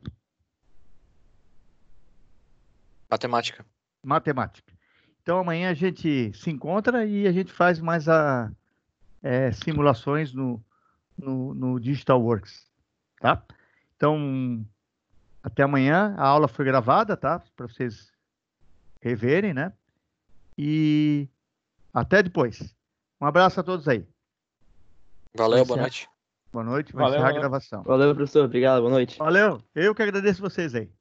Matemática. Matemática. Então amanhã a gente se encontra e a gente faz mais a, é, simulações no, no, no Digital Works, tá? Então até amanhã. A aula foi gravada, tá? Para vocês reverem, né? E até depois. Um abraço a todos aí. Valeu, tá boa noite. Boa noite, vai Valeu, encerrar a gravação. Valeu, professor. Obrigado, boa noite. Valeu. Eu que agradeço vocês aí.